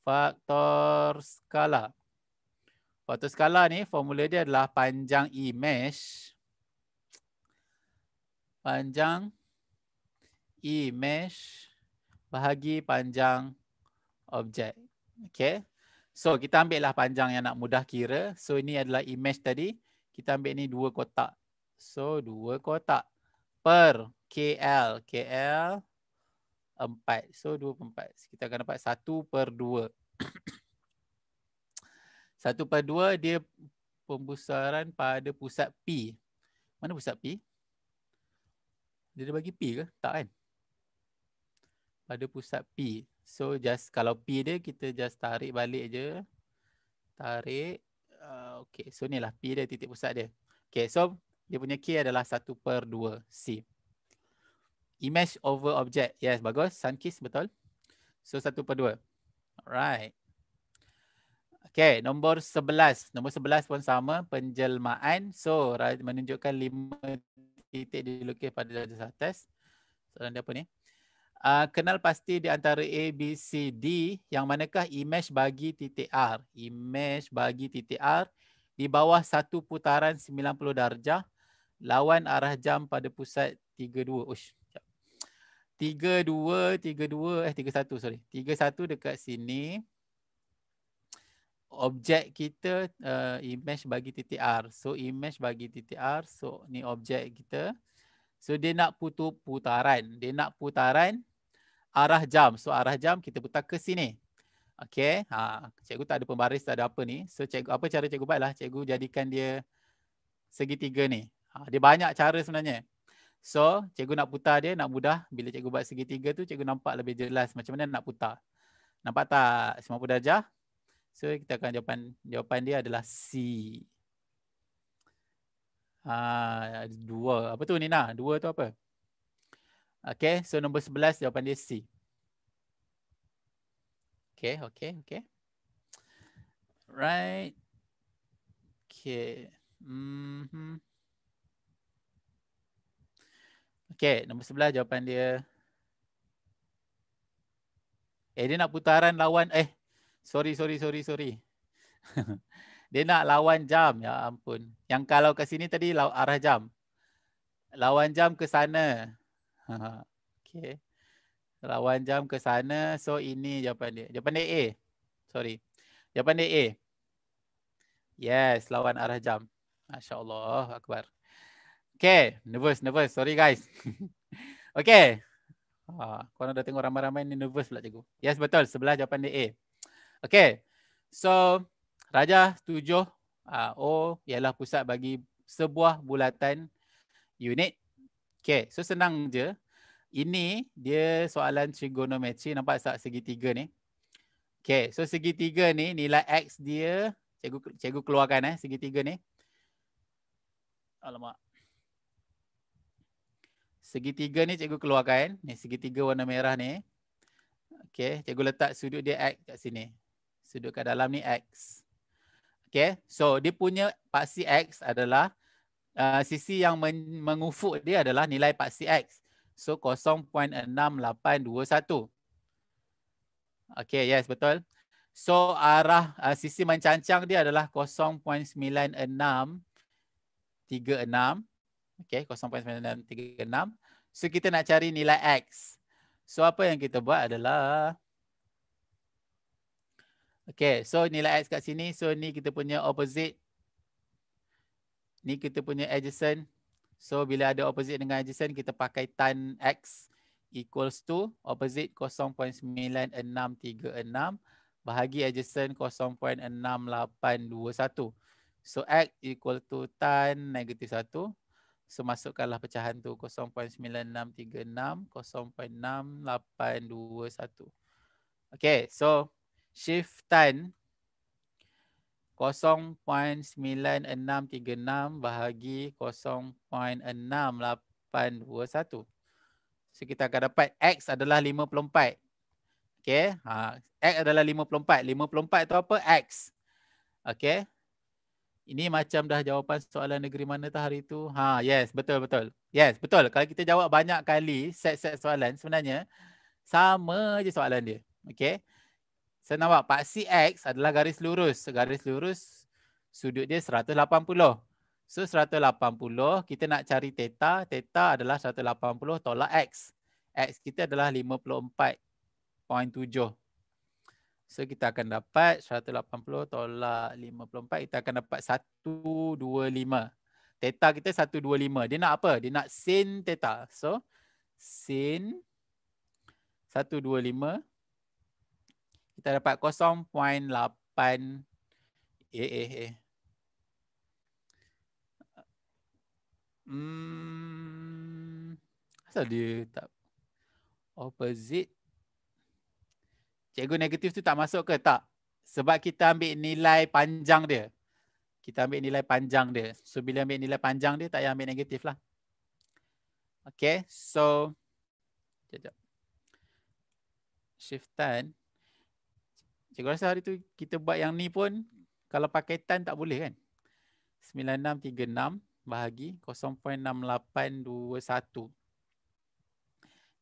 Faktor skala. Faktor skala ni formula dia adalah panjang image panjang E mesh bahagi panjang objek. Okay. So kita ambil lah panjang yang nak mudah kira. So ini adalah image tadi. Kita ambil ni dua kotak. So dua kotak per KL. KL 4. So 2 per 4. Kita akan dapat 1 per 2. 1 per 2 dia pembesaran pada pusat P. Mana pusat P? Dia dah bagi P ke? Tak kan? Pada pusat P. So just kalau P dia kita just tarik balik je. Tarik. Uh, okay. So ni lah P dia titik pusat dia. Okay. So dia punya K adalah 1 per 2 C. Image over object. Yes. Bagus. Sun kiss. Betul. So 1 per 2. Alright. Okay. Nombor sebelas. Nombor sebelas pun sama. Penjelmaan. So menunjukkan lima titik dilukis pada jenis atas. Soalan dia apa ni? Uh, kenal pasti di antara A, B, C, D yang manakah image bagi titik R. Image bagi titik R di bawah satu putaran 90 darjah lawan arah jam pada pusat 32. Ush. 32, 32, eh 31 sorry. 31 dekat sini objek kita uh, image bagi titik R. So image bagi titik R. So ni objek kita. So dia nak putar putaran. Dia nak putaran arah jam. So arah jam kita putar ke sini. Okay. Ha. Cikgu tak ada pembaris, tak ada apa ni. So cikgu, apa cara cikgu buat lah? Cikgu jadikan dia segitiga ni. Ha. Dia banyak cara sebenarnya. So cikgu nak putar dia, nak mudah. Bila cikgu buat segitiga tu, cikgu nampak lebih jelas macam mana nak putar. Nampak tak 90 darjah? So kita akan jawapan jawapan dia adalah C. Ah dua. Apa tu Nina? Dua tu apa? Okay. So nombor sebelas jawapan dia C. Okay. Okay. Okay. Right. Okay. Mm-hmm. Okay. Nombor sebelas jawapan dia. Eh dia nak putaran lawan. Eh Sorry, sorry, sorry, sorry. dia nak lawan jam. Ya ampun. Yang kalau ke sini tadi arah jam. Lawan jam ke sana. okay. Lawan jam ke sana. So ini jawapan dia. Jawapan dia A. Sorry. Jawapan dia A. Yes, lawan arah jam. Masya Allah. Akbar. Okay. Nervous, nervous. Sorry guys. okay. Ha, korang dah tengok ramai-ramai ni nervous pula cikgu. Yes, betul. Sebelah jawapan dia A. Okay. So, Raja tujuh uh, O ialah pusat bagi sebuah bulatan unit. Okay. So, senang je. Ini dia soalan trigonometri. Nampak tak segitiga ni? Okay. So, segitiga ni nilai X dia. Cikgu, cikgu keluarkan eh segitiga ni. Alamak. Segitiga ni cikgu keluarkan. Ni segitiga warna merah ni. Okay. Cikgu letak sudut dia X kat sini sudutkan dalam ni X. Okay, so dia punya paksi X adalah uh, sisi yang men mengufuk dia adalah nilai paksi X. So 0.6821. Okay, yes, betul. So arah uh, sisi mencancang dia adalah 0.9636. Okay, 0.9636. So kita nak cari nilai X. So apa yang kita buat adalah... Okay, so nilai X kat sini. So ni kita punya opposite. Ni kita punya adjacent. So bila ada opposite dengan adjacent, kita pakai tan X equals to opposite 0.9636 bahagi adjacent 0.6821. So X equal to tan negatif 1. So masukkanlah pecahan tu 0.9636 0.6821. Okay, so shiftan 0.9636 bahagi 0.6821. So kita akan dapat X adalah 54. Okay. Ha. X adalah 54. 54 tu apa? X. Okay. Ini macam dah jawapan soalan negeri mana tu hari tu. Ha, yes, betul, betul. Yes, betul. Kalau kita jawab banyak kali set-set soalan sebenarnya sama je soalan dia. Okay. Saya nampak paksi X adalah garis lurus. Garis lurus sudut dia 180. So 180 kita nak cari theta. Theta adalah 180 tolak X. X kita adalah 54.7. So kita akan dapat 180 tolak 54. Kita akan dapat 125. Theta kita 125. Dia nak apa? Dia nak sin theta. So sin 125 kita dapat 0.8 eh eh eh hmm asal dia tak opposite cikgu negatif tu tak masuk ke tak sebab kita ambil nilai panjang dia kita ambil nilai panjang dia so bila ambil nilai panjang dia tak payah ambil negatif lah Okay, so, sekejap, shiftan, Cikgu rasa hari tu kita buat yang ni pun kalau paketan tak boleh kan? 9636 bahagi 0.6821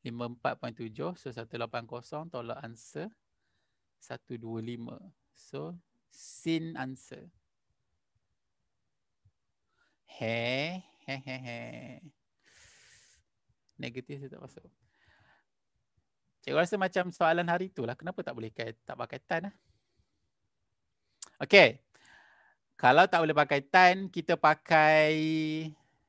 54.7 so 180 tolak answer 125 so sin answer he he he he negatif saya tak masuk Cikgu rasa macam soalan hari lah. Kenapa tak boleh tak pakai tan? Eh? Okay. Kalau tak boleh pakai tan, kita pakai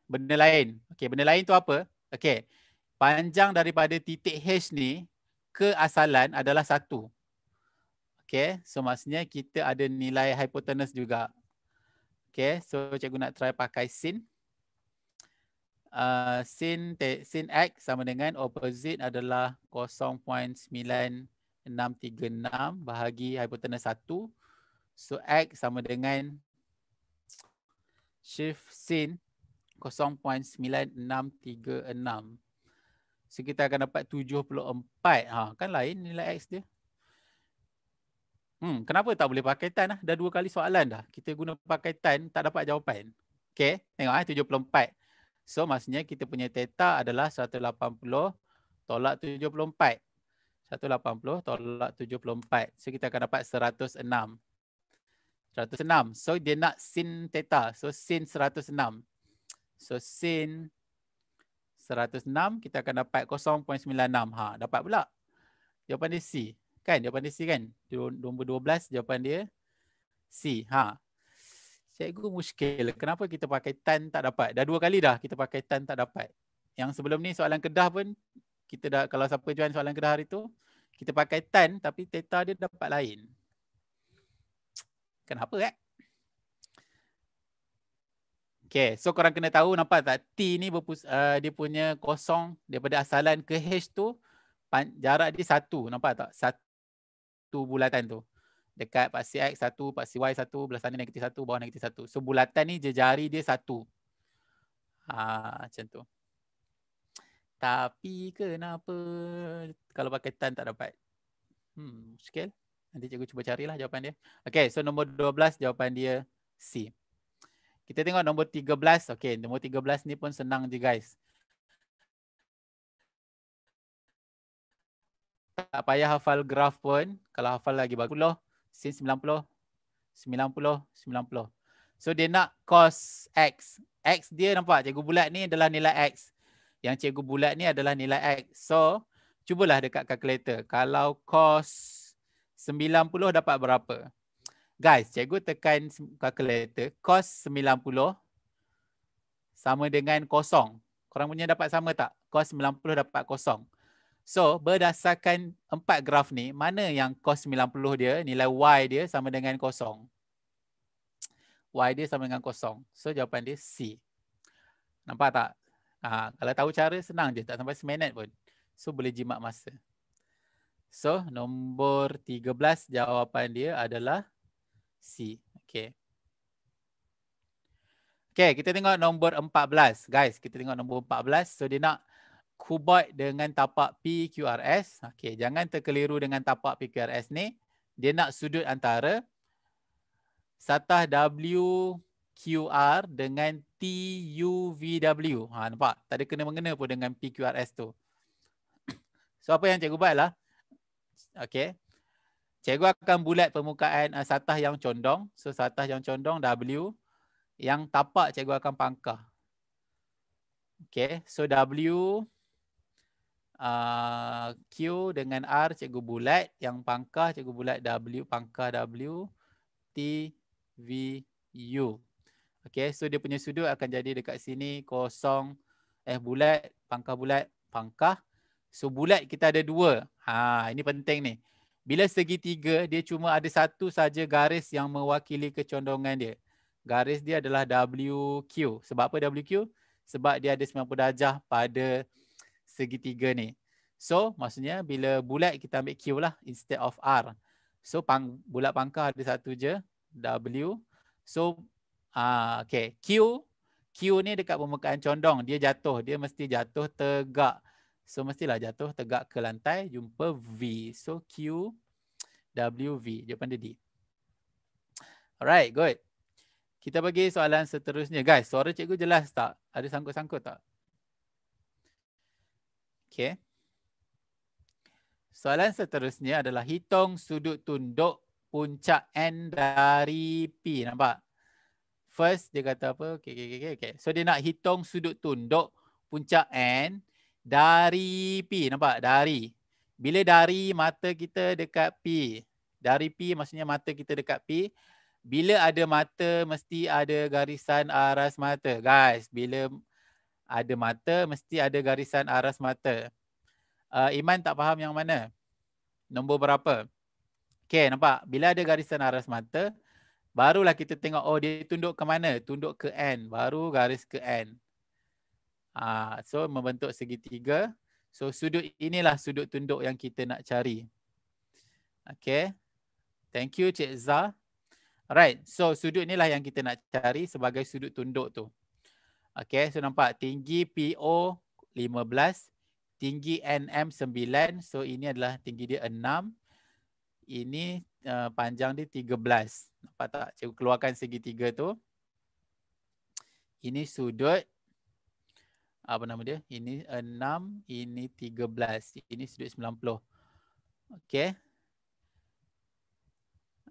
benda lain. Okay, benda lain tu apa? Okay. Panjang daripada titik H ni ke asalan adalah satu. Okay. So, maksudnya kita ada nilai hypotenuse juga. Okay. So, cikgu nak try pakai Sin. Uh, sin, te, sin X sama dengan opposite adalah 0.9636 bahagi hypotenuse 1. So X sama dengan shift sin 0.9636. So kita akan dapat 74. Ha, kan lain nilai X dia. Hmm, kenapa tak boleh pakai tan? Ah? Dah dua kali soalan dah. Kita guna pakai tan, tak dapat jawapan. Okay, tengok eh, ah, 74. So maksudnya kita punya theta adalah 180 tolak 74. 180 tolak 74. So kita akan dapat 106. 106. So dia nak sin theta. So sin 106. So sin 106 kita akan dapat 0.96. Ha, dapat pula. Jawapan dia C. Kan? Jawapan dia C kan? Nombor 12 jawapan dia C. Ha, cikgu muskil kenapa kita pakai tan tak dapat dah dua kali dah kita pakai tan tak dapat yang sebelum ni soalan kedah pun kita dah kalau siapa join soalan kedah hari tu kita pakai tan tapi teta dia dapat lain kenapa eh Okay, so korang kena tahu nampak tak T ni berpus- uh, dia punya kosong daripada asalan ke H tu jarak dia satu nampak tak satu bulatan tu dekat paksi X satu, paksi Y satu, belah sana negatif satu, bawah negatif satu. So bulatan ni jejari dia satu. Ha, macam tu. Tapi kenapa kalau pakai tan tak dapat? Hmm, muskil. Nanti cikgu cuba carilah jawapan dia. Okay, so nombor 12 jawapan dia C. Kita tengok nombor 13. Okay, nombor 13 ni pun senang je guys. Tak payah hafal graf pun. Kalau hafal lagi bagus. 10 since 90 90 90 so dia nak cos x x dia nampak cikgu bulat ni adalah nilai x yang cikgu bulat ni adalah nilai x so cubalah dekat kalkulator kalau cos 90 dapat berapa guys cikgu tekan kalkulator cos 90 sama dengan kosong korang punya dapat sama tak cos 90 dapat kosong So berdasarkan empat graf ni, mana yang cos 90 dia, nilai y dia sama dengan kosong. Y dia sama dengan kosong. So jawapan dia C. Nampak tak? Ha, kalau tahu cara senang je, tak sampai seminit pun. So boleh jimat masa. So nombor 13 jawapan dia adalah C. Okay. Okay, kita tengok nombor 14. Guys, kita tengok nombor 14. So dia nak kuboid dengan tapak PQRS. Okey, jangan terkeliru dengan tapak PQRS ni. Dia nak sudut antara satah WQR dengan TUVW. Ha nampak? Tak ada kena mengena pun dengan PQRS tu. So apa yang cikgu buat lah. Okey. Cikgu akan bulat permukaan uh, eh, satah yang condong. So satah yang condong W. Yang tapak cikgu akan pangkah. Okay, So W Ah, Q dengan R cikgu bulat Yang pangkah cikgu bulat W pangkah W T V U Okay so dia punya sudut akan jadi dekat sini Kosong Eh bulat Pangkah bulat Pangkah So bulat kita ada dua ha, Ini penting ni Bila segi tiga dia cuma ada satu saja garis yang mewakili kecondongan dia Garis dia adalah WQ Sebab apa WQ? Sebab dia ada 90 darjah pada segitiga ni. So maksudnya bila bulat kita ambil Q lah instead of R. So pang, bulat pangkah ada satu je W. So uh, okay Q Q ni dekat permukaan condong dia jatuh dia mesti jatuh tegak. So mestilah jatuh tegak ke lantai jumpa V. So Q W V jawapan dia D. Alright good. Kita bagi soalan seterusnya guys. Suara cikgu jelas tak? Ada sangkut-sangkut tak? Okey. Soalan seterusnya adalah hitung sudut tunduk puncak N dari P. Nampak? First dia kata apa? Okay, okay, okay, Okay. So dia nak hitung sudut tunduk puncak N dari P. Nampak? Dari. Bila dari mata kita dekat P. Dari P maksudnya mata kita dekat P. Bila ada mata mesti ada garisan aras mata. Guys, bila ada mata mesti ada garisan aras mata. Uh, Iman tak faham yang mana? Nombor berapa? Okey, nampak? Bila ada garisan aras mata, barulah kita tengok oh dia tunduk ke mana? Tunduk ke N, baru garis ke N. uh, so membentuk segitiga. So sudut inilah sudut tunduk yang kita nak cari. Okey. Thank you Cik Za. Alright, so sudut inilah yang kita nak cari sebagai sudut tunduk tu. Okay, so nampak tinggi PO 15, tinggi NM 9. So ini adalah tinggi dia 6. Ini uh, panjang dia 13. Nampak tak? Cikgu keluarkan segitiga tu. Ini sudut apa nama dia? Ini 6, ini 13. Ini sudut 90. Okay.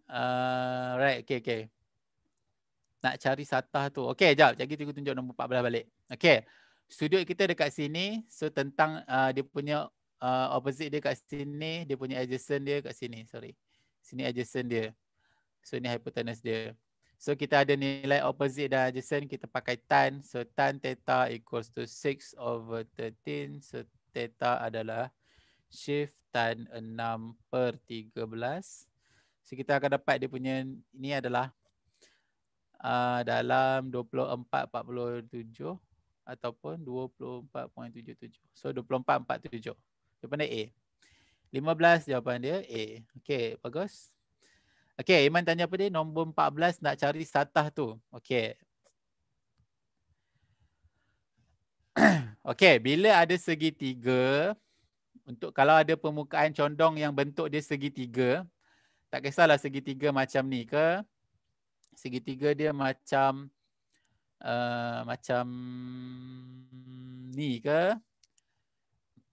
Uh, right, okay, okay nak cari satah tu. Okey, jap. Jadi kita tunjuk nombor 14 balik. Okey. Studio kita dekat sini. So tentang uh, dia punya uh, opposite dia kat sini, dia punya adjacent dia kat sini. Sorry. Sini adjacent dia. So ni hypotenuse dia. So kita ada nilai opposite dan adjacent kita pakai tan. So tan theta equals to 6 over 13. So theta adalah shift tan 6 per 13. So kita akan dapat dia punya ini adalah Ah, dalam 24.47 ataupun 24.77. So 24.47. Jawapan dia A. 15 jawapan dia A. Okey, bagus. Okey, Iman tanya apa dia? Nombor 14 nak cari satah tu. Okey. Okey, bila ada segitiga untuk kalau ada permukaan condong yang bentuk dia segitiga, tak kisahlah segitiga macam ni ke, segitiga dia macam uh, macam ni ke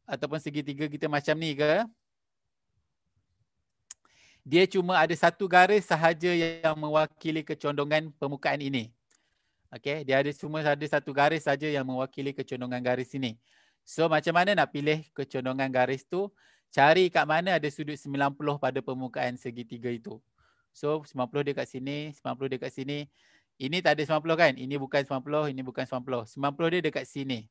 ataupun segitiga kita macam ni ke dia cuma ada satu garis sahaja yang mewakili kecondongan permukaan ini okey dia ada cuma ada satu garis saja yang mewakili kecondongan garis ini so macam mana nak pilih kecondongan garis tu cari kat mana ada sudut 90 pada permukaan segitiga itu So 90 dia kat sini, 90 dia kat sini. Ini tak ada 90 kan? Ini bukan 90, ini bukan 90. 90 dia dekat sini.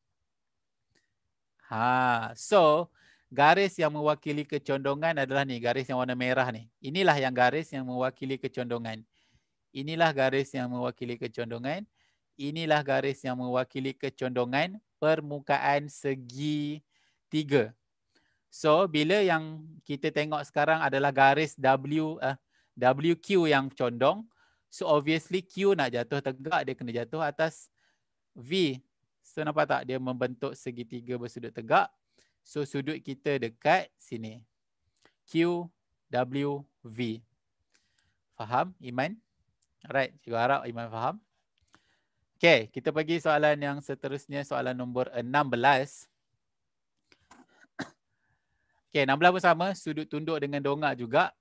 Ha, so garis yang mewakili kecondongan adalah ni, garis yang warna merah ni. Inilah yang garis yang mewakili kecondongan. Inilah garis yang mewakili kecondongan. Inilah garis yang mewakili kecondongan permukaan segi tiga. So bila yang kita tengok sekarang adalah garis W eh, WQ yang condong. So obviously Q nak jatuh tegak dia kena jatuh atas V. So nampak tak dia membentuk segitiga bersudut tegak. So sudut kita dekat sini. Q, W, V. Faham Iman? Alright, cikgu harap Iman faham. Okay, kita pergi soalan yang seterusnya. Soalan nombor 16. Okay, 16 pun sama. Sudut tunduk dengan dongak juga.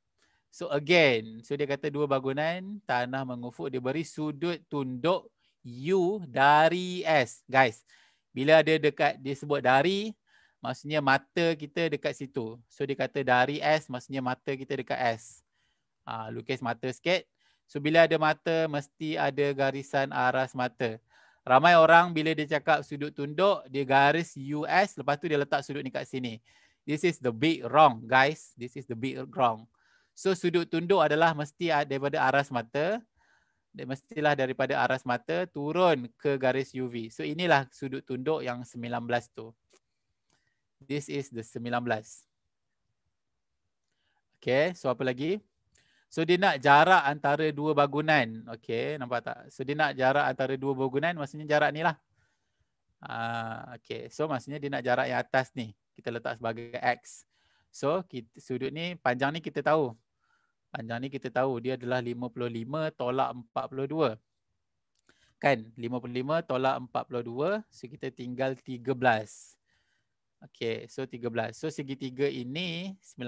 So again, so dia kata dua bangunan tanah mengufuk dia beri sudut tunduk U dari S. Guys, bila ada dekat dia sebut dari, maksudnya mata kita dekat situ. So dia kata dari S, maksudnya mata kita dekat S. Ah uh, lukis mata sikit. So bila ada mata mesti ada garisan aras mata. Ramai orang bila dia cakap sudut tunduk, dia garis US, lepas tu dia letak sudut ni kat sini. This is the big wrong, guys. This is the big wrong. So sudut tunduk adalah mesti daripada aras mata mestilah daripada aras mata turun ke garis UV. So inilah sudut tunduk yang 19 tu. This is the 19. Okay, so apa lagi? So dia nak jarak antara dua bangunan. Okay, nampak tak? So dia nak jarak antara dua bangunan, maksudnya jarak ni lah. Uh, okay, so maksudnya dia nak jarak yang atas ni. Kita letak sebagai X. So sudut ni, panjang ni kita tahu. Anjang ni kita tahu dia adalah 55 tolak 42. Kan? 55 tolak 42. So kita tinggal 13. Okay. So 13. So segitiga ini 19.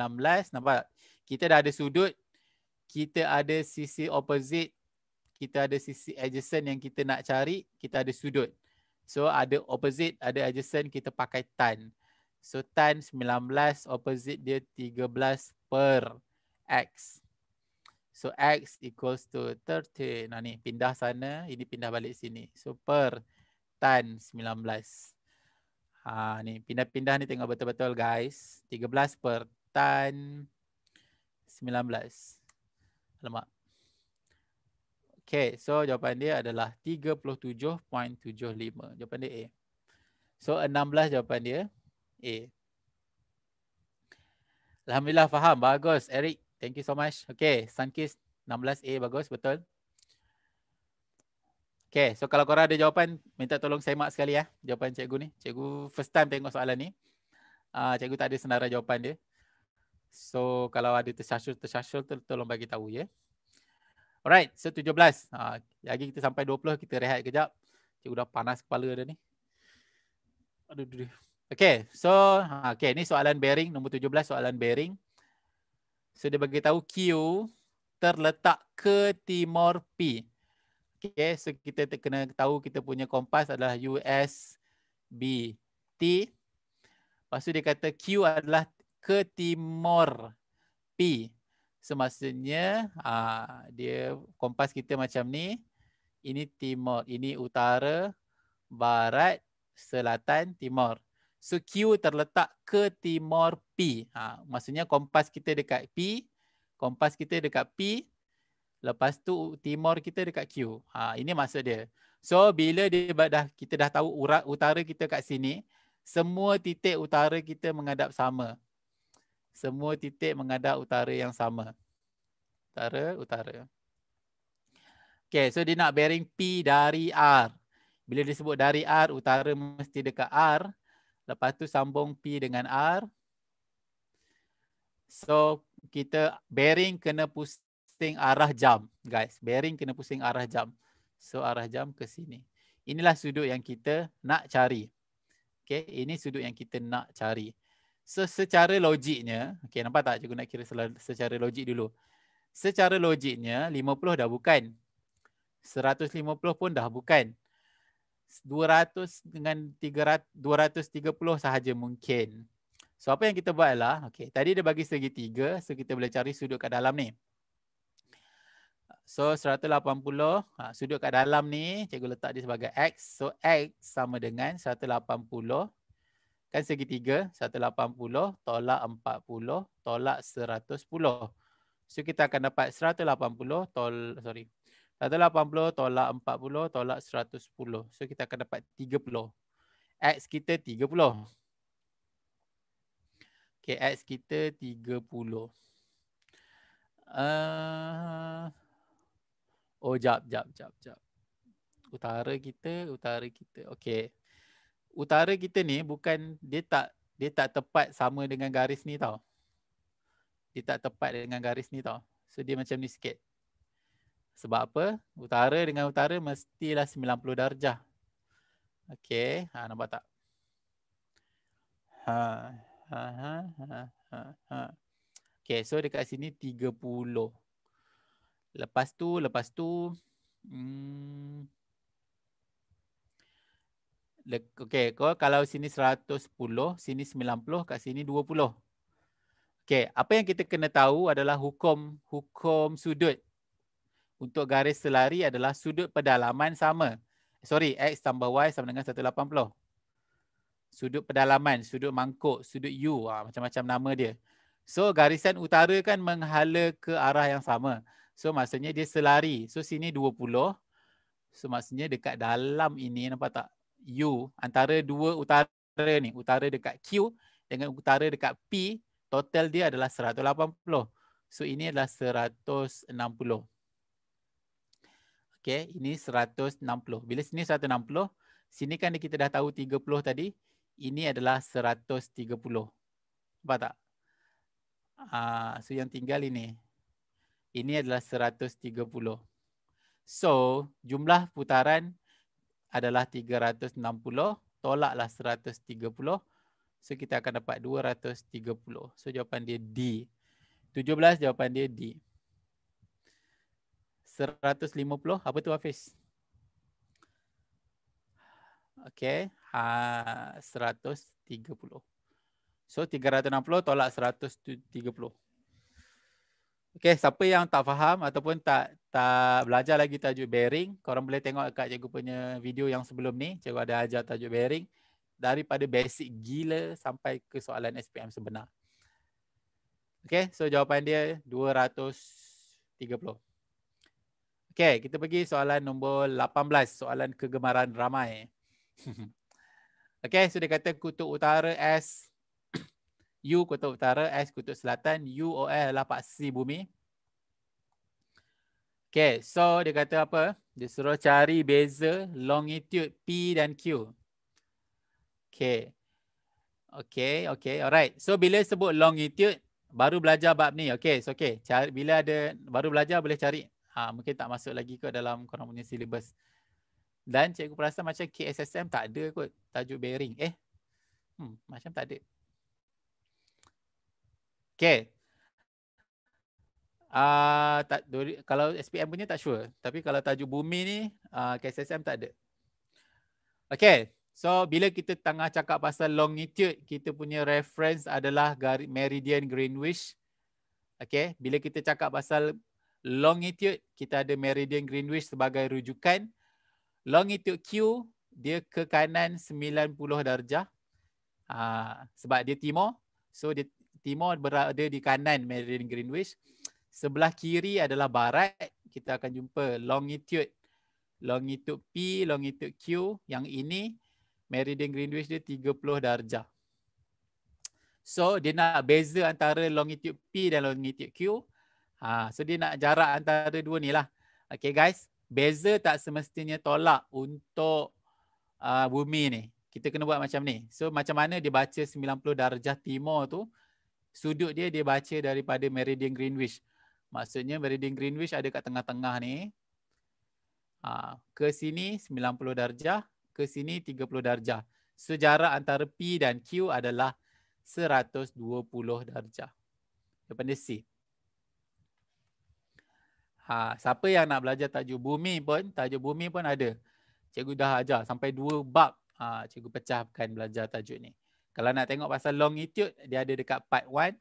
Nampak? Kita dah ada sudut. Kita ada sisi opposite. Kita ada sisi adjacent yang kita nak cari. Kita ada sudut. So ada opposite, ada adjacent. Kita pakai tan. So tan 19 opposite dia 13 per x. So x equals to 13. Nah ni pindah sana, ini pindah balik sini. So per tan 19. Ha ni pindah-pindah ni tengok betul-betul guys. 13 per tan 19. Alamak. Okay, so jawapan dia adalah 37.75. Jawapan dia A. So 16 jawapan dia A. Alhamdulillah faham. Bagus, Eric. Thank you so much. Okay, Sunkist 16A bagus, betul. Okay, so kalau korang ada jawapan, minta tolong saya mark sekali ya. Jawapan cikgu ni. Cikgu first time tengok soalan ni. Uh, cikgu tak ada senarai jawapan dia. So, kalau ada tersyasyul-tersyasyul, tolong bagi tahu ya. Alright, so 17. Uh, ah, lagi kita sampai 20, kita rehat kejap. Cikgu dah panas kepala dia ni. Aduh, aduh, aduh. Okay, so ah, okay, ni soalan bearing. Nombor 17, soalan bearing. So dia bagi tahu Q terletak ke timur P. Okay, so kita kena tahu kita punya kompas adalah USBT. Lepas tu dia kata Q adalah ke timur P. So maksudnya ah, dia kompas kita macam ni. Ini timur, ini utara, barat, selatan, timur. So Q terletak ke timur P. Ha, maksudnya kompas kita dekat P. Kompas kita dekat P. Lepas tu timur kita dekat Q. Ha, ini maksud dia. So bila dia dah, kita dah tahu urat utara kita kat sini. Semua titik utara kita menghadap sama. Semua titik menghadap utara yang sama. Utara, utara. Okay, so dia nak bearing P dari R. Bila disebut dari R, utara mesti dekat R. R. Lepas tu sambung P dengan R. So kita bearing kena pusing arah jam guys. Bearing kena pusing arah jam. So arah jam ke sini. Inilah sudut yang kita nak cari. Okay, ini sudut yang kita nak cari. So secara logiknya, okay nampak tak cikgu nak kira secara logik dulu. Secara logiknya 50 dah bukan. 150 pun dah bukan. 200 dengan 300 230 sahaja mungkin. So apa yang kita buat adalah okay? tadi dia bagi segitiga so kita boleh cari sudut kat dalam ni. So 180 ha, sudut kat dalam ni cikgu letak dia sebagai x so x sama dengan 180 kan segitiga 180 tolak 40 tolak 110. So kita akan dapat 180 tol sorry 80 tolak 40 tolak 110. So kita akan dapat 30. X kita 30. Okay, X kita 30. Uh, eh, oh, jap, jap, jap, jap. Utara kita, utara kita. Okay. Utara kita ni bukan, dia tak dia tak tepat sama dengan garis ni tau. Dia tak tepat dengan garis ni tau. So dia macam ni sikit. Sebab apa? Utara dengan utara mestilah 90 darjah. Okey, ha nampak tak? Ha ha ha ha. ha. ha. Okey, so dekat sini 30. Lepas tu, lepas tu hmm Okay, kau kalau sini 110, sini 90, kat sini 20. Okey, apa yang kita kena tahu adalah hukum hukum sudut untuk garis selari adalah sudut pedalaman sama. Sorry, X tambah Y sama dengan 180. Sudut pedalaman, sudut mangkuk, sudut U, ah, macam-macam nama dia. So, garisan utara kan menghala ke arah yang sama. So, maksudnya dia selari. So, sini 20. So, maksudnya dekat dalam ini, nampak tak? U, antara dua utara ni. Utara dekat Q dengan utara dekat P, total dia adalah 180. So, ini adalah 160. Okay, ini 160. Bila sini 160, sini kan kita dah tahu 30 tadi. Ini adalah 130. Nampak tak? Uh, so yang tinggal ini. Ini adalah 130. So jumlah putaran adalah 360. Tolaklah 130. So kita akan dapat 230. So jawapan dia D. 17 jawapan dia D. 150 apa tu Hafiz? Okay, ha, 130. So 360 tolak 130. Okay, siapa yang tak faham ataupun tak tak belajar lagi tajuk bearing, korang boleh tengok dekat cikgu punya video yang sebelum ni, cikgu ada ajar tajuk bearing daripada basic gila sampai ke soalan SPM sebenar. Okay, so jawapan dia 230. Okay, kita pergi soalan nombor 18. Soalan kegemaran ramai. okay, so dia kata kutub utara S. U kutub utara, S kutub selatan. U O L adalah paksi bumi. Okay, so dia kata apa? Dia suruh cari beza longitude P dan Q. Okay. Okay, okay, alright. So bila sebut longitude, baru belajar bab ni. Okay, so okay. Cari, bila ada, baru belajar boleh cari uh, mungkin tak masuk lagi ke dalam korang punya syllabus. Dan cikgu perasan macam KSSM tak ada kot tajuk bearing. Eh, hmm, macam tak ada. Okay. Uh, tak, kalau SPM punya tak sure. Tapi kalau tajuk bumi ni, uh, ah, KSSM tak ada. Okay. So, bila kita tengah cakap pasal longitude, kita punya reference adalah Meridian Greenwich. Okay. Bila kita cakap pasal longitude kita ada meridian Greenwich sebagai rujukan. Longitude Q dia ke kanan 90 darjah uh, sebab dia timur. So dia timur berada di kanan meridian Greenwich. Sebelah kiri adalah barat. Kita akan jumpa longitude longitude P, longitude Q yang ini meridian Greenwich dia 30 darjah. So dia nak beza antara longitude P dan longitude Q. Ha, so dia nak jarak antara dua ni lah. Okay guys, beza tak semestinya tolak untuk uh, bumi ni. Kita kena buat macam ni. So macam mana dia baca 90 darjah timur tu, sudut dia dia baca daripada Meridian Greenwich. Maksudnya Meridian Greenwich ada kat tengah-tengah ni. Ha, ke sini 90 darjah, ke sini 30 darjah. So jarak antara P dan Q adalah 120 darjah. Daripada C. Ha, siapa yang nak belajar tajuk bumi pun, tajuk bumi pun ada. Cikgu dah ajar sampai dua bab ha, cikgu pecahkan belajar tajuk ni. Kalau nak tengok pasal longitude, dia ada dekat part 1.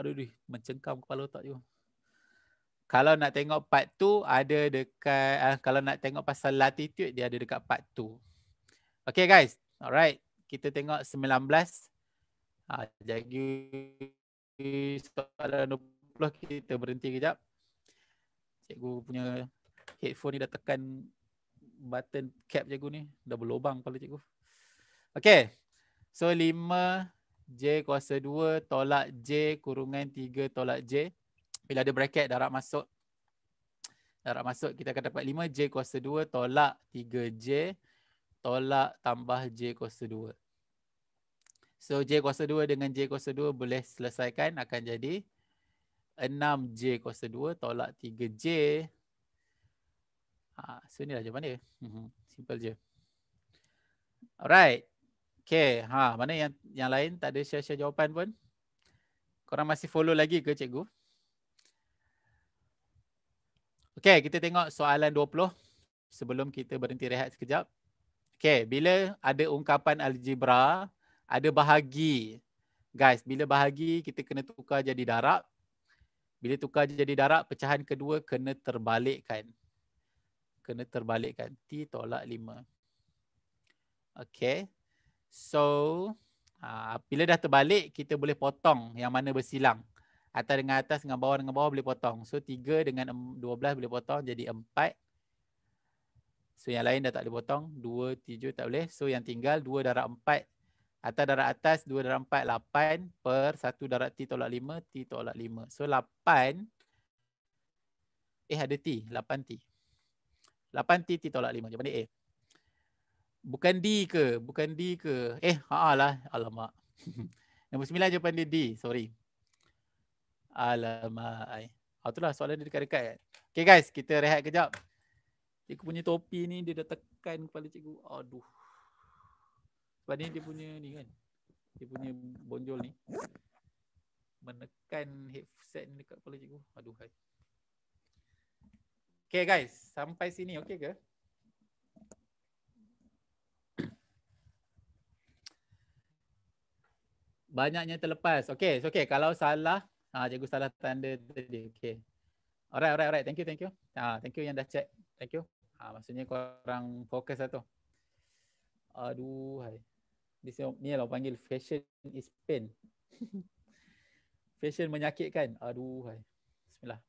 Aduh, aduh mencengkam kepala otak cikgu. Kalau nak tengok part 2, ada dekat, ha, kalau nak tengok pasal latitude, dia ada dekat part 2. Okay guys, alright. Kita tengok 19. Ha, jadi soalan 20 kita berhenti kejap cikgu punya headphone ni dah tekan button cap cikgu ni dah berlubang kepala cikgu Okay, so 5 j kuasa 2 tolak j kurungan 3 tolak j bila ada bracket darab masuk darab masuk kita akan dapat 5 j kuasa 2 tolak 3 j tolak tambah j kuasa 2 So J kuasa 2 dengan J kuasa 2 boleh selesaikan akan jadi 6J kuasa 2 tolak 3J. Ha, so lah jawapan dia. Mhm, simple je. Alright. Okay. Ha, mana yang yang lain tak ada share-share jawapan pun? Korang masih follow lagi ke cikgu? Okay, kita tengok soalan 20 sebelum kita berhenti rehat sekejap. Okay, bila ada ungkapan algebra, ada bahagi. Guys, bila bahagi kita kena tukar jadi darab. Bila tukar jadi darab, pecahan kedua kena terbalikkan. Kena terbalikkan. T tolak 5. Okay. So, ha, bila dah terbalik, kita boleh potong yang mana bersilang. Atas dengan atas, dengan bawah, dengan bawah boleh potong. So, 3 dengan 12 boleh potong jadi 4. So yang lain dah tak boleh potong. 2, 3 tak boleh. So yang tinggal 2 darab Atas darat atas 2 darat 4, 8 per 1 darat T tolak 5, T tolak 5. So 8, eh ada T, 8 T. 8 T, T tolak 5. Jawapan dia A. Bukan D ke? Bukan D ke? Eh, haa lah. Alamak. Nombor 9 jawapan dia D. Sorry. Alamak. Haa ah, tu lah soalan dia dekat-dekat. Okay guys, kita rehat kejap. Cikgu punya topi ni dia dah tekan kepala cikgu. Aduh. Sebab ni dia punya ni kan. Dia punya bonjol ni. Menekan headset ni dekat kepala cikgu. Aduh Okay guys, sampai sini okay ke? Banyaknya terlepas. Okay, so okay. Kalau salah, ah, cikgu salah tanda tadi. Okay. Alright, alright, alright. Thank you, thank you. Ah, thank you yang dah check. Thank you. Ah, maksudnya korang fokus lah tu. Aduh, hai. Di sini lah panggil fashion is pain. fashion menyakitkan. Aduh. Hai. Bismillah.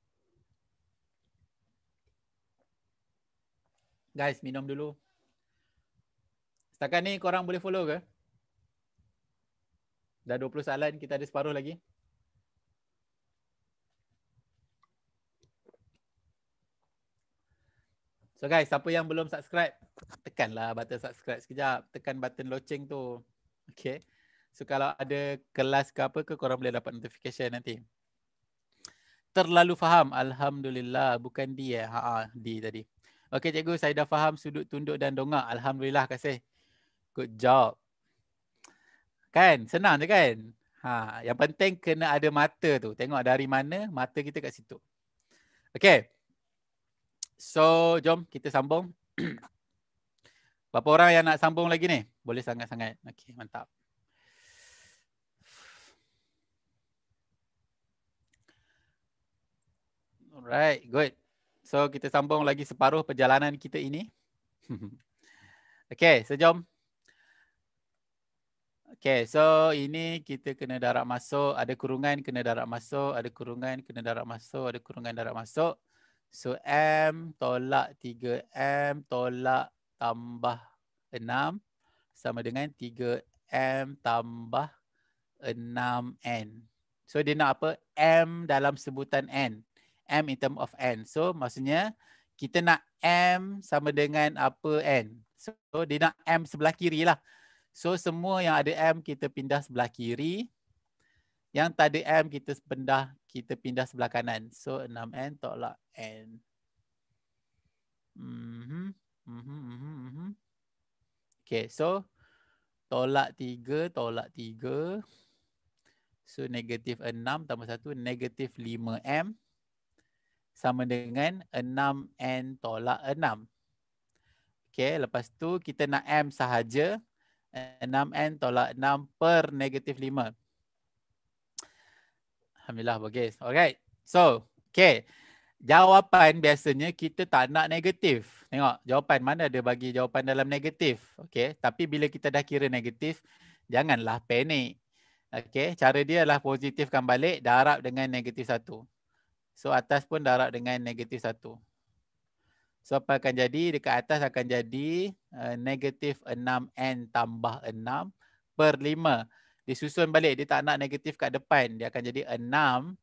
Guys, minum dulu. Setakat ni korang boleh follow ke? Dah 20 soalan, kita ada separuh lagi. So guys, siapa yang belum subscribe, tekanlah button subscribe sekejap. Tekan button loceng tu. Okay. So kalau ada kelas ke apa ke, korang boleh dapat notification nanti. Terlalu faham. Alhamdulillah. Bukan D eh. Haa, ha. D tadi. Okay cikgu, saya dah faham sudut tunduk dan dongak. Alhamdulillah kasih. Good job. Kan? Senang je kan? Ha, yang penting kena ada mata tu. Tengok dari mana mata kita kat situ. Okay. So, jom kita sambung. Berapa orang yang nak sambung lagi ni? Boleh sangat-sangat. Okay, mantap. Alright, good. So, kita sambung lagi separuh perjalanan kita ini. okay, so jom. Okay, so ini kita kena darat masuk. Ada kurungan, kena darat masuk. Ada kurungan, kena darat masuk. Ada kurungan, darat masuk. So M tolak 3M tolak tambah 6 sama dengan 3M tambah 6N. So dia nak apa? M dalam sebutan N. M in term of N. So maksudnya kita nak M sama dengan apa N. So dia nak M sebelah kiri lah. So semua yang ada M kita pindah sebelah kiri. Yang tak ada M kita pindah kita pindah sebelah kanan. So 6n tolak n. Mhm. Mhm mhm mhm. Okay, so tolak 3 tolak 3. So negatif 6 tambah 1 negatif 5m sama dengan 6n tolak 6. Okay, lepas tu kita nak m sahaja. 6n tolak 6 per negatif Alhamdulillah bagus. Alright. So, okay. Jawapan biasanya kita tak nak negatif. Tengok jawapan mana ada bagi jawapan dalam negatif. Okay. Tapi bila kita dah kira negatif, janganlah panik. Okay. Cara dia adalah positifkan balik, darab dengan negatif satu. So, atas pun darab dengan negatif satu. So, apa akan jadi? Dekat atas akan jadi eh, negatif enam n tambah enam per lima disusun balik dia tak nak negatif kat depan dia akan jadi 6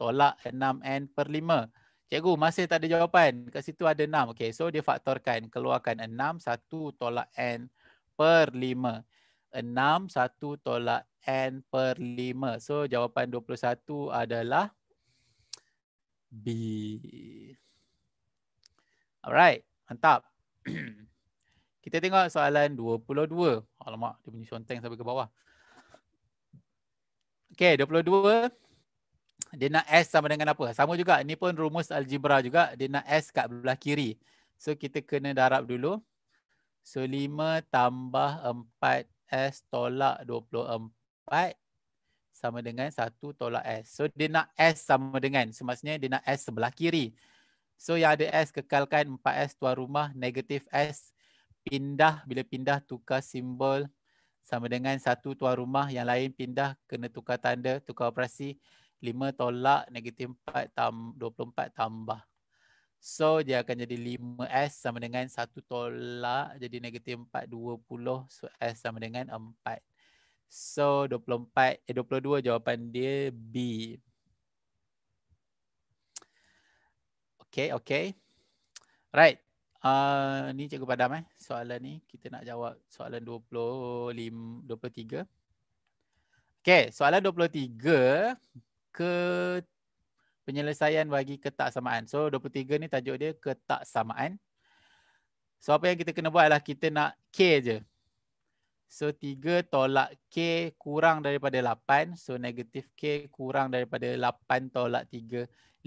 tolak 6 n per 5 cikgu masih tak ada jawapan kat situ ada 6 okay. so dia faktorkan keluarkan 6 1 tolak n per 5 6 1 tolak n per 5 so jawapan 21 adalah b alright mantap kita tengok soalan 22 alamak dia punya conteng sampai ke bawah Okay, 22. Dia nak S sama dengan apa? Sama juga. Ini pun rumus algebra juga. Dia nak S kat belah kiri. So, kita kena darab dulu. So, 5 tambah 4 S tolak 24 sama dengan 1 tolak S. So, dia nak S sama dengan. So, maksudnya dia nak S sebelah kiri. So, yang ada S kekalkan 4S tuan rumah negatif S. Pindah, bila pindah tukar simbol sama dengan satu tuan rumah yang lain pindah kena tukar tanda, tukar operasi 5 tolak negatif 4 tambah 24 tambah. So dia akan jadi 5S sama dengan 1 tolak jadi negatif 4 20 so S sama dengan 4. So 24 eh 22 jawapan dia B. Okay, okay. Right. Uh, ni Cikgu Padam eh soalan ni kita nak jawab soalan 25 23. Okay soalan 23 ke penyelesaian bagi ketak samaan. So 23 ni tajuk dia ketak samaan. So apa yang kita kena buat adalah kita nak K je. So 3 tolak K kurang daripada 8. So negatif K kurang daripada 8 tolak 3, 5.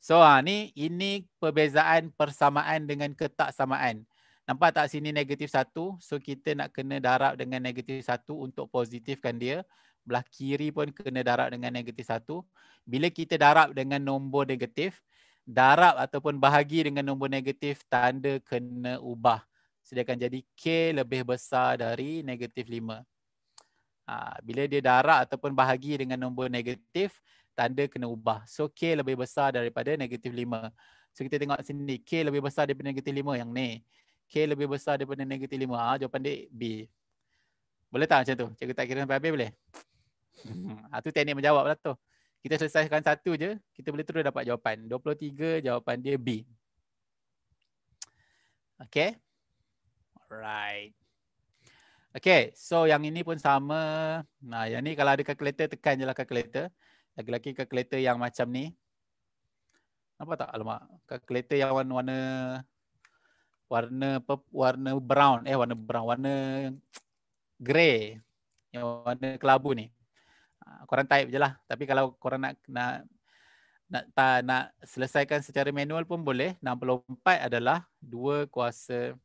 So ha, ni ini perbezaan persamaan dengan ketaksamaan. Nampak tak sini negatif satu. So kita nak kena darab dengan negatif satu untuk positifkan dia. Belah kiri pun kena darab dengan negatif satu. Bila kita darab dengan nombor negatif, darab ataupun bahagi dengan nombor negatif, tanda kena ubah. Sedia akan jadi K lebih besar dari negatif lima. Ah, bila dia darab ataupun bahagi dengan nombor negatif, tanda kena ubah. So K lebih besar daripada negatif 5. So kita tengok sini K lebih besar daripada negatif 5 yang ni. K lebih besar daripada negatif 5. Ha, ah, jawapan dia B. Boleh tak macam tu? Cikgu tak kira sampai habis boleh? ha, tu teknik menjawab lah tu. Kita selesaikan satu je, kita boleh terus dapat jawapan. 23 jawapan dia B. Okay. Alright. Okay, so yang ini pun sama. Nah, yang ni kalau ada kalkulator tekan je lah calculator. Lagi-lagi kalkulator yang macam ni. Nampak tak? Alamak. Kalkulator yang warna warna warna warna brown eh warna brown warna grey yang warna kelabu ni. Ah, korang type je lah. Tapi kalau korang nak nak nak ta, nak selesaikan secara manual pun boleh. 64 adalah 2 kuasa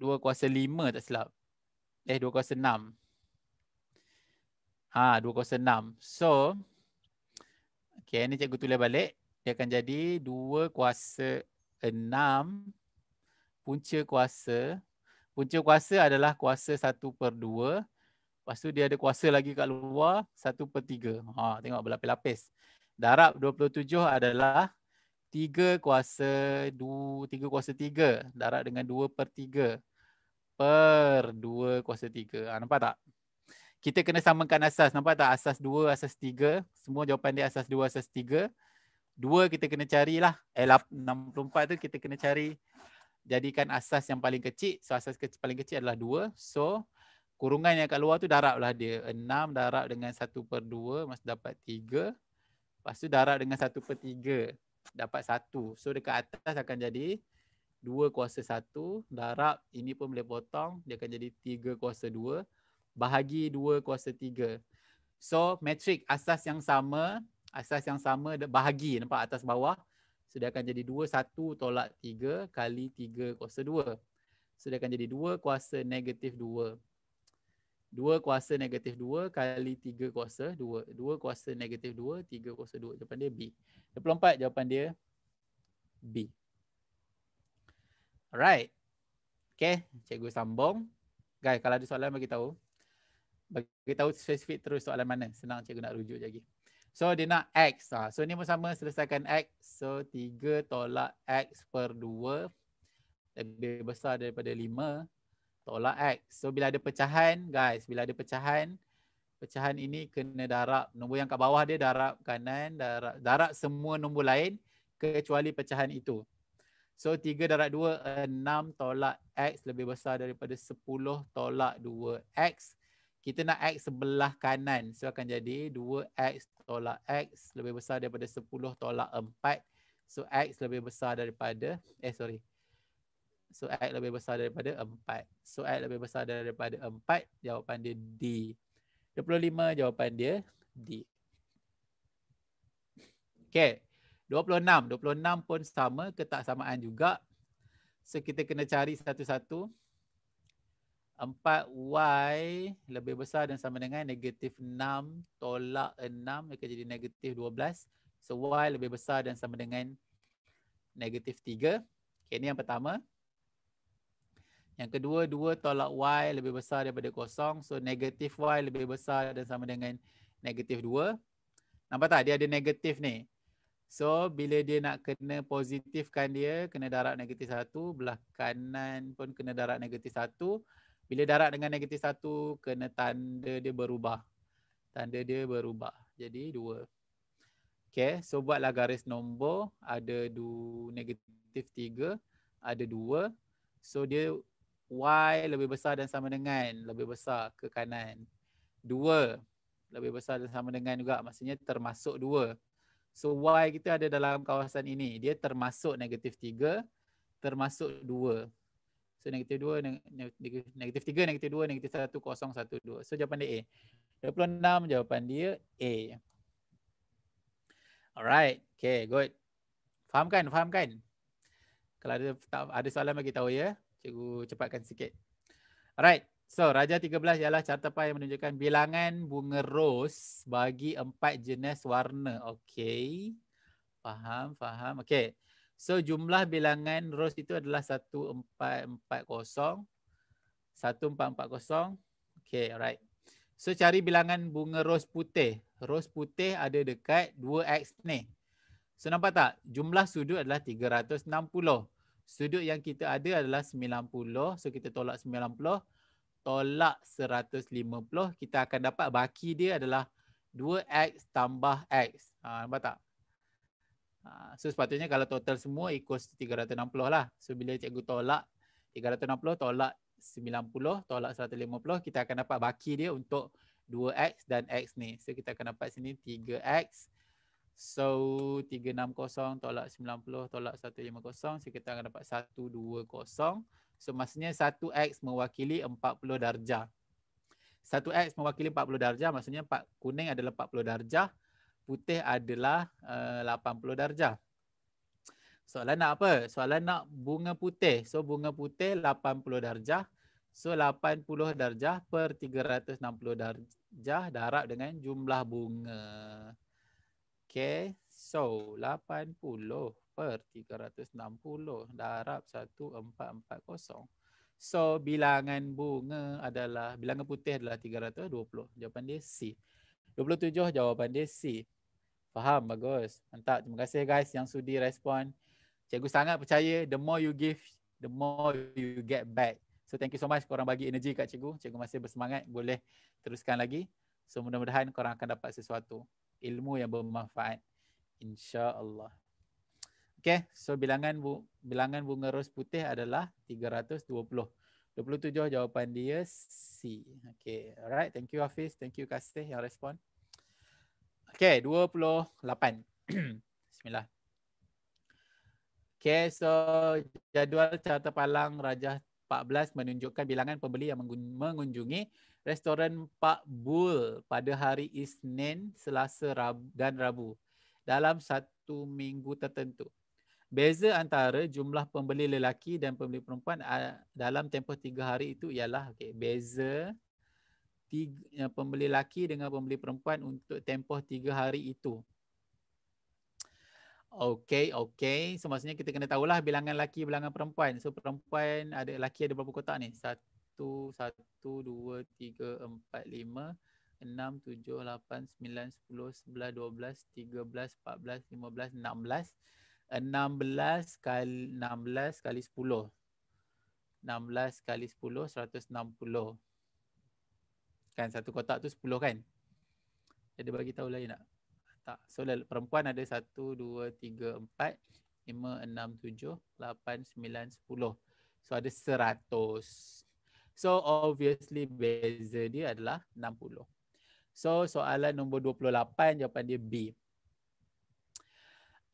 2 kuasa 5 tak silap. Eh 2 kuasa Ha 206. So okey ni cikgu tulis balik dia akan jadi 2 kuasa 6 punca kuasa punca kuasa adalah kuasa 1 per 2 lepas tu dia ada kuasa lagi kat luar 1 per 3. Ha tengok berlapis-lapis. Darab 27 adalah 3 kuasa 2 3 kuasa 3 darab dengan 2 per 3 per 2 kuasa 3. Ha, nampak tak? kita kena samakan asas nampak tak asas 2 asas 3 semua jawapan dia asas 2 asas 3 2 kita kena carilah eh 64 tu kita kena cari jadikan asas yang paling kecil so asas ke paling kecil adalah 2 so kurungan yang kat luar tu daraplah dia 6 darab dengan 1 per 2 maksud dapat 3 lepas tu darab dengan 1 per 3 dapat 1 so dekat atas akan jadi 2 kuasa 1 darab ini pun boleh potong dia akan jadi 3 kuasa 2 bahagi 2 kuasa tiga, So matrik asas yang sama, asas yang sama bahagi nampak atas bawah. So dia akan jadi dua satu tolak tiga kali tiga kuasa 2. So dia akan jadi 2 kuasa negatif dua 2 kuasa negatif dua kali 3 kuasa dua 2 kuasa negatif 2, 3 kuasa dua Jawapan dia B. empat jawapan dia B. Alright. Okay, cikgu sambung. Guys, kalau ada soalan bagi tahu bagi tahu spesifik terus soalan mana senang cikgu nak rujuk lagi so dia nak x ah so ni pun sama selesaikan x so 3 tolak x per 2 lebih besar daripada 5 tolak x so bila ada pecahan guys bila ada pecahan pecahan ini kena darab nombor yang kat bawah dia darab kanan darab darab semua nombor lain kecuali pecahan itu So 3 darab 2, 6 tolak X lebih besar daripada 10 tolak 2X kita nak x sebelah kanan. So akan jadi 2x tolak x lebih besar daripada 10 tolak 4. So x lebih besar daripada, eh sorry. So x lebih besar daripada 4. So x lebih besar daripada 4. Jawapan dia D. 25 jawapan dia D. Okay. 26. 26 pun sama ketaksamaan juga. So kita kena cari satu-satu. 4y lebih besar dan sama dengan negatif 6 tolak 6 akan jadi negatif 12. So y lebih besar dan sama dengan negatif 3. Okay, ini yang pertama. Yang kedua, 2 tolak y lebih besar daripada kosong. So negatif y lebih besar dan sama dengan negatif 2. Nampak tak? Dia ada negatif ni. So bila dia nak kena positifkan dia, kena darab negatif 1. Belah kanan pun kena darab negatif 1. 1. Bila darat dengan negatif satu, kena tanda dia berubah. Tanda dia berubah. Jadi dua. Okay, so buatlah garis nombor. Ada dua negatif tiga, ada dua. So dia Y lebih besar dan sama dengan lebih besar ke kanan. Dua lebih besar dan sama dengan juga. Maksudnya termasuk dua. So Y kita ada dalam kawasan ini. Dia termasuk negatif tiga, termasuk dua. So negatif 2, negatif 3, negatif 2, negatif 1, kosong 1, 2. So jawapan dia A. 26 jawapan dia A. Alright. Okay, good. Faham kan? Faham kan? Kalau ada, tak, ada soalan bagi tahu ya. Cikgu cepatkan sikit. Alright. So, Raja 13 ialah carta pie yang menunjukkan bilangan bunga ros bagi empat jenis warna. Okay. Faham, faham. Okay. So jumlah bilangan rows itu adalah 1440 1440. Okay, alright. So cari bilangan bunga ros putih. Ros putih ada dekat 2x ni. So nampak tak? Jumlah sudut adalah 360. Sudut yang kita ada adalah 90. So kita tolak 90. Tolak 150. Kita akan dapat baki dia adalah 2x tambah x. Ha, nampak tak? Ha, so sepatutnya kalau total semua equals 360 lah. So bila cikgu tolak 360, tolak 90, tolak 150, kita akan dapat baki dia untuk 2x dan x ni. So kita akan dapat sini 3x. So 360, tolak 90, tolak 150. So kita akan dapat 120. So maksudnya 1x mewakili 40 darjah. 1x mewakili 40 darjah maksudnya 4 kuning adalah 40 darjah putih adalah eh, uh, 80 darjah. Soalan nak apa? Soalan nak bunga putih. So bunga putih 80 darjah. So 80 darjah per 360 darjah darab dengan jumlah bunga. Okay. So 80 per 360 darab 1440. So bilangan bunga adalah, bilangan putih adalah 320. Jawapan dia C. 27 jawapan dia C. Faham, bagus. Mantap. Terima kasih guys yang sudi respon. Cikgu sangat percaya the more you give, the more you get back. So thank you so much korang bagi energi kat cikgu. Cikgu masih bersemangat, boleh teruskan lagi. So mudah-mudahan korang akan dapat sesuatu ilmu yang bermanfaat. InsyaAllah. Okay, so bilangan bu bilangan bunga ros putih adalah 320. 27 jawapan dia C. Okay, alright. Thank you Hafiz. Thank you Kasih yang respon. Okay, 28. Bismillah. Okay, so jadual carta palang Raja 14 menunjukkan bilangan pembeli yang mengunjungi restoran Pak Bul pada hari Isnin, Selasa dan Rabu dalam satu minggu tertentu. Beza antara jumlah pembeli lelaki dan pembeli perempuan dalam tempoh tiga hari itu ialah okay, beza tiga, eh, pembeli laki dengan pembeli perempuan untuk tempoh tiga hari itu. Okey, okey. So maksudnya kita kena tahulah bilangan laki, bilangan perempuan. So perempuan ada laki ada berapa kotak ni? Satu, satu, dua, tiga, empat, lima, enam, tujuh, lapan, sembilan, sepuluh, sebelah, dua belas, tiga belas, empat belas, lima belas, enam belas. Enam belas kali enam belas kali sepuluh. Enam belas kali sepuluh, seratus enam puluh kan satu kotak tu sepuluh kan. Ada bagi tahu lain tak? Tak. So perempuan ada satu dua tiga empat lima enam tujuh lapan sembilan sepuluh. So ada seratus. So obviously beza dia adalah puluh. So soalan nombor dua puluh lapan jawapan dia B.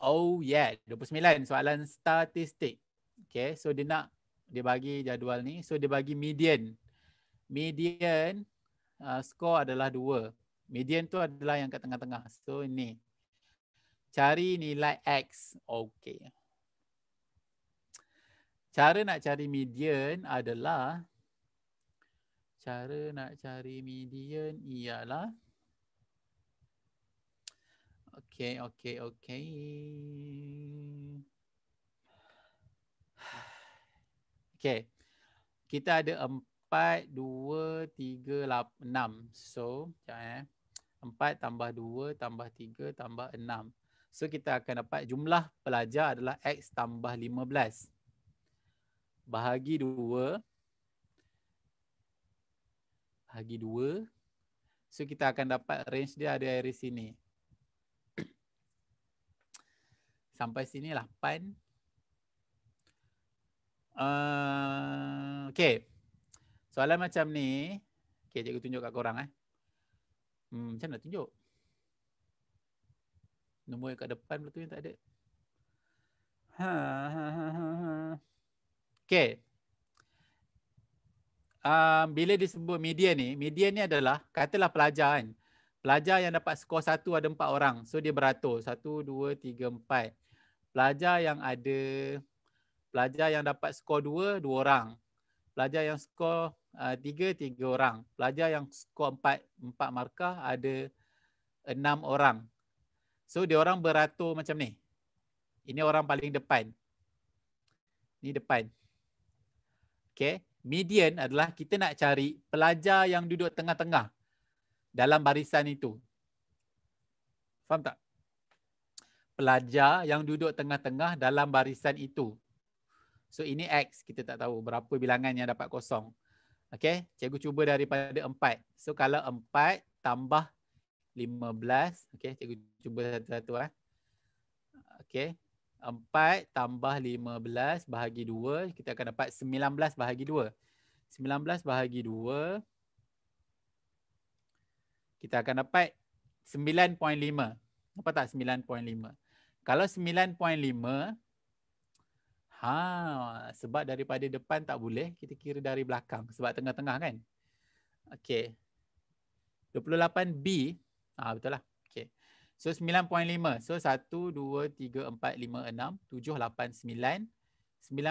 Oh yeah, dua puluh sembilan soalan statistik. Okay, so dia nak dia bagi jadual ni. So dia bagi median. Median uh, ah, score adalah dua. Median tu adalah yang kat tengah-tengah. So ini. Cari nilai X. Okay. Cara nak cari median adalah cara nak cari median ialah Okay, okay, okay. Okay. Kita ada empat 4, 2, 3, 6. So, sekejap eh. 4 tambah 2 tambah 3 tambah 6. So, kita akan dapat jumlah pelajar adalah X tambah 15. Bahagi 2. Bahagi 2. So, kita akan dapat range dia ada dari sini. Sampai sini 8. Lah. Uh, okay. Okay. Soalan macam ni, okay, cikgu tunjuk kat korang eh. Hmm, macam nak tunjuk? Nombor yang kat depan pula yang tak ada. Ha, ha, ha, ha. ha. Okay. Um, bila disebut media ni, media ni adalah, katalah pelajar kan. Pelajar yang dapat skor satu ada empat orang. So dia beratur. Satu, dua, tiga, empat. Pelajar yang ada, pelajar yang dapat skor dua, dua orang pelajar yang skor uh, tiga, tiga orang. Pelajar yang skor empat, empat markah ada enam orang. So, dia orang beratur macam ni. Ini orang paling depan. Ni depan. Okay. Median adalah kita nak cari pelajar yang duduk tengah-tengah dalam barisan itu. Faham tak? Pelajar yang duduk tengah-tengah dalam barisan itu. So ini X kita tak tahu berapa bilangan yang dapat kosong. Okay. Cikgu cuba daripada 4. So kalau 4 tambah 15. Okay. Cikgu cuba satu-satu. Eh. Okay. 4 tambah 15 bahagi 2. Kita akan dapat 19 bahagi 2. 19 bahagi 2. Kita akan dapat 9.5. Nampak tak 9.5? Kalau 9.5... Ah, sebab daripada depan tak boleh, kita kira dari belakang sebab tengah-tengah kan. Okey. 28B. Ah betul lah. Okey. So 9.5. So 1 2 3 4 5 6 7 8 9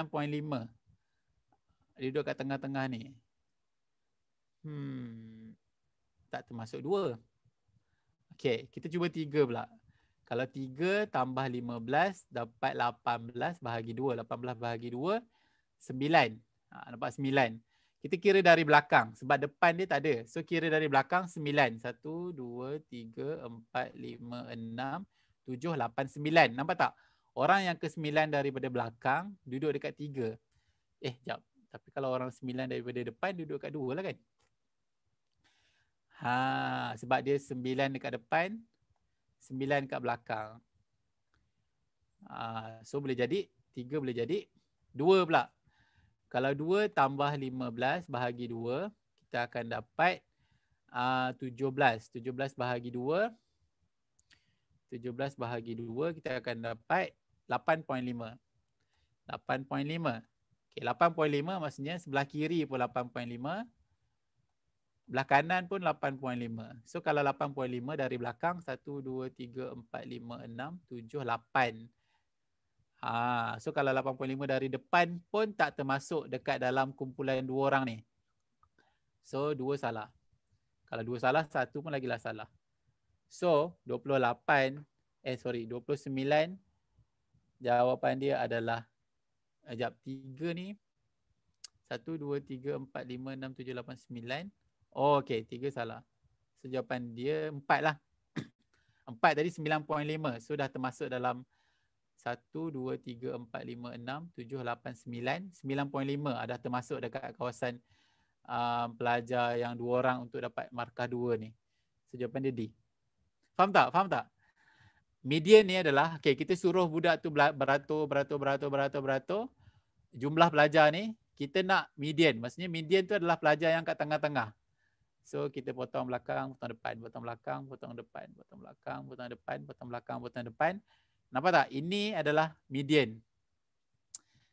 9.5. Dia duduk kat tengah-tengah ni. Hmm. Tak termasuk 2. Okey, kita cuba 3 pula. Kalau 3 tambah 15 dapat 18 bahagi 2. 18 bahagi 2, 9. Ha, nampak 9. Kita kira dari belakang sebab depan dia tak ada. So kira dari belakang 9. 1, 2, 3, 4, 5, 6, 7, 8, 9. Nampak tak? Orang yang ke 9 daripada belakang duduk dekat 3. Eh, jap. Tapi kalau orang 9 daripada depan duduk dekat 2 lah kan? Ha, sebab dia 9 dekat depan, sembilan kat belakang. Ah, so boleh jadi tiga boleh jadi dua pula. Kalau dua tambah lima belas bahagi dua kita akan dapat ah, tujuh belas. Tujuh belas bahagi dua. Tujuh belas bahagi dua kita akan dapat lapan point lima. Lapan point lima. Okay, 8.5 maksudnya sebelah kiri pun Belah kanan pun 8.5. So kalau 8.5 dari belakang 1 2 3 4 5 6 7 8. Ha, so kalau 8.5 dari depan pun tak termasuk dekat dalam kumpulan dua orang ni. So dua salah. Kalau dua salah satu pun lagilah salah. So 28 eh sorry 29 jawapan dia adalah ajap eh, 3 ni 1 2 3 4 5 6 7 8 9 Oh, okay. Tiga salah. So, jawapan dia empat lah. Empat tadi 9.5. So, dah termasuk dalam satu 1, 2, 3, 4, 5, 6, 7, sembilan 9. Lima ada ah, termasuk dekat kawasan um, pelajar yang dua orang untuk dapat markah dua ni. So jawapan dia D. Faham tak? Faham tak? Median ni adalah, okay, kita suruh budak tu beratur, beratur, beratur, beratur, beratur. Jumlah pelajar ni, kita nak median. Maksudnya median tu adalah pelajar yang kat tengah-tengah. So kita potong belakang, potong depan, potong belakang, potong depan, potong belakang, potong depan, potong belakang, potong depan. Nampak tak? Ini adalah median.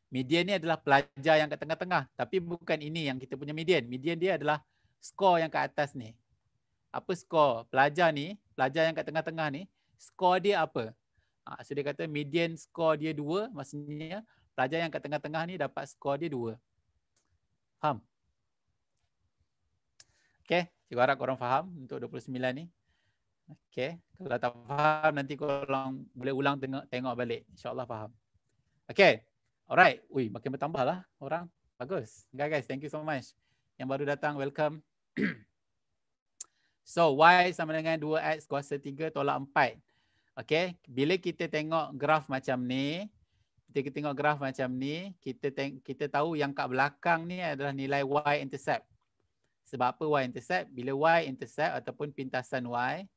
Median ni adalah pelajar yang kat tengah-tengah. Tapi bukan ini yang kita punya median. Median dia adalah skor yang kat atas ni. Apa skor pelajar ni, pelajar yang kat tengah-tengah ni, skor dia apa? Ha, so dia kata median skor dia dua. maksudnya pelajar yang kat tengah-tengah ni dapat skor dia dua. Faham? Okey, Cikgu harap korang faham untuk 29 ni. Okey, Kalau tak faham, nanti korang boleh ulang tengok, tengok balik. InsyaAllah faham. Okey, Alright. Ui, makin bertambah lah orang. Bagus. Guys, guys, thank you so much. Yang baru datang, welcome. so, Y sama dengan 2X kuasa 3 tolak 4. Okey, Bila kita tengok graf macam ni, kita tengok graf macam ni, kita kita tahu yang kat belakang ni adalah nilai Y intercept. Sebab apa y intercept? Bila y intercept ataupun pintasan y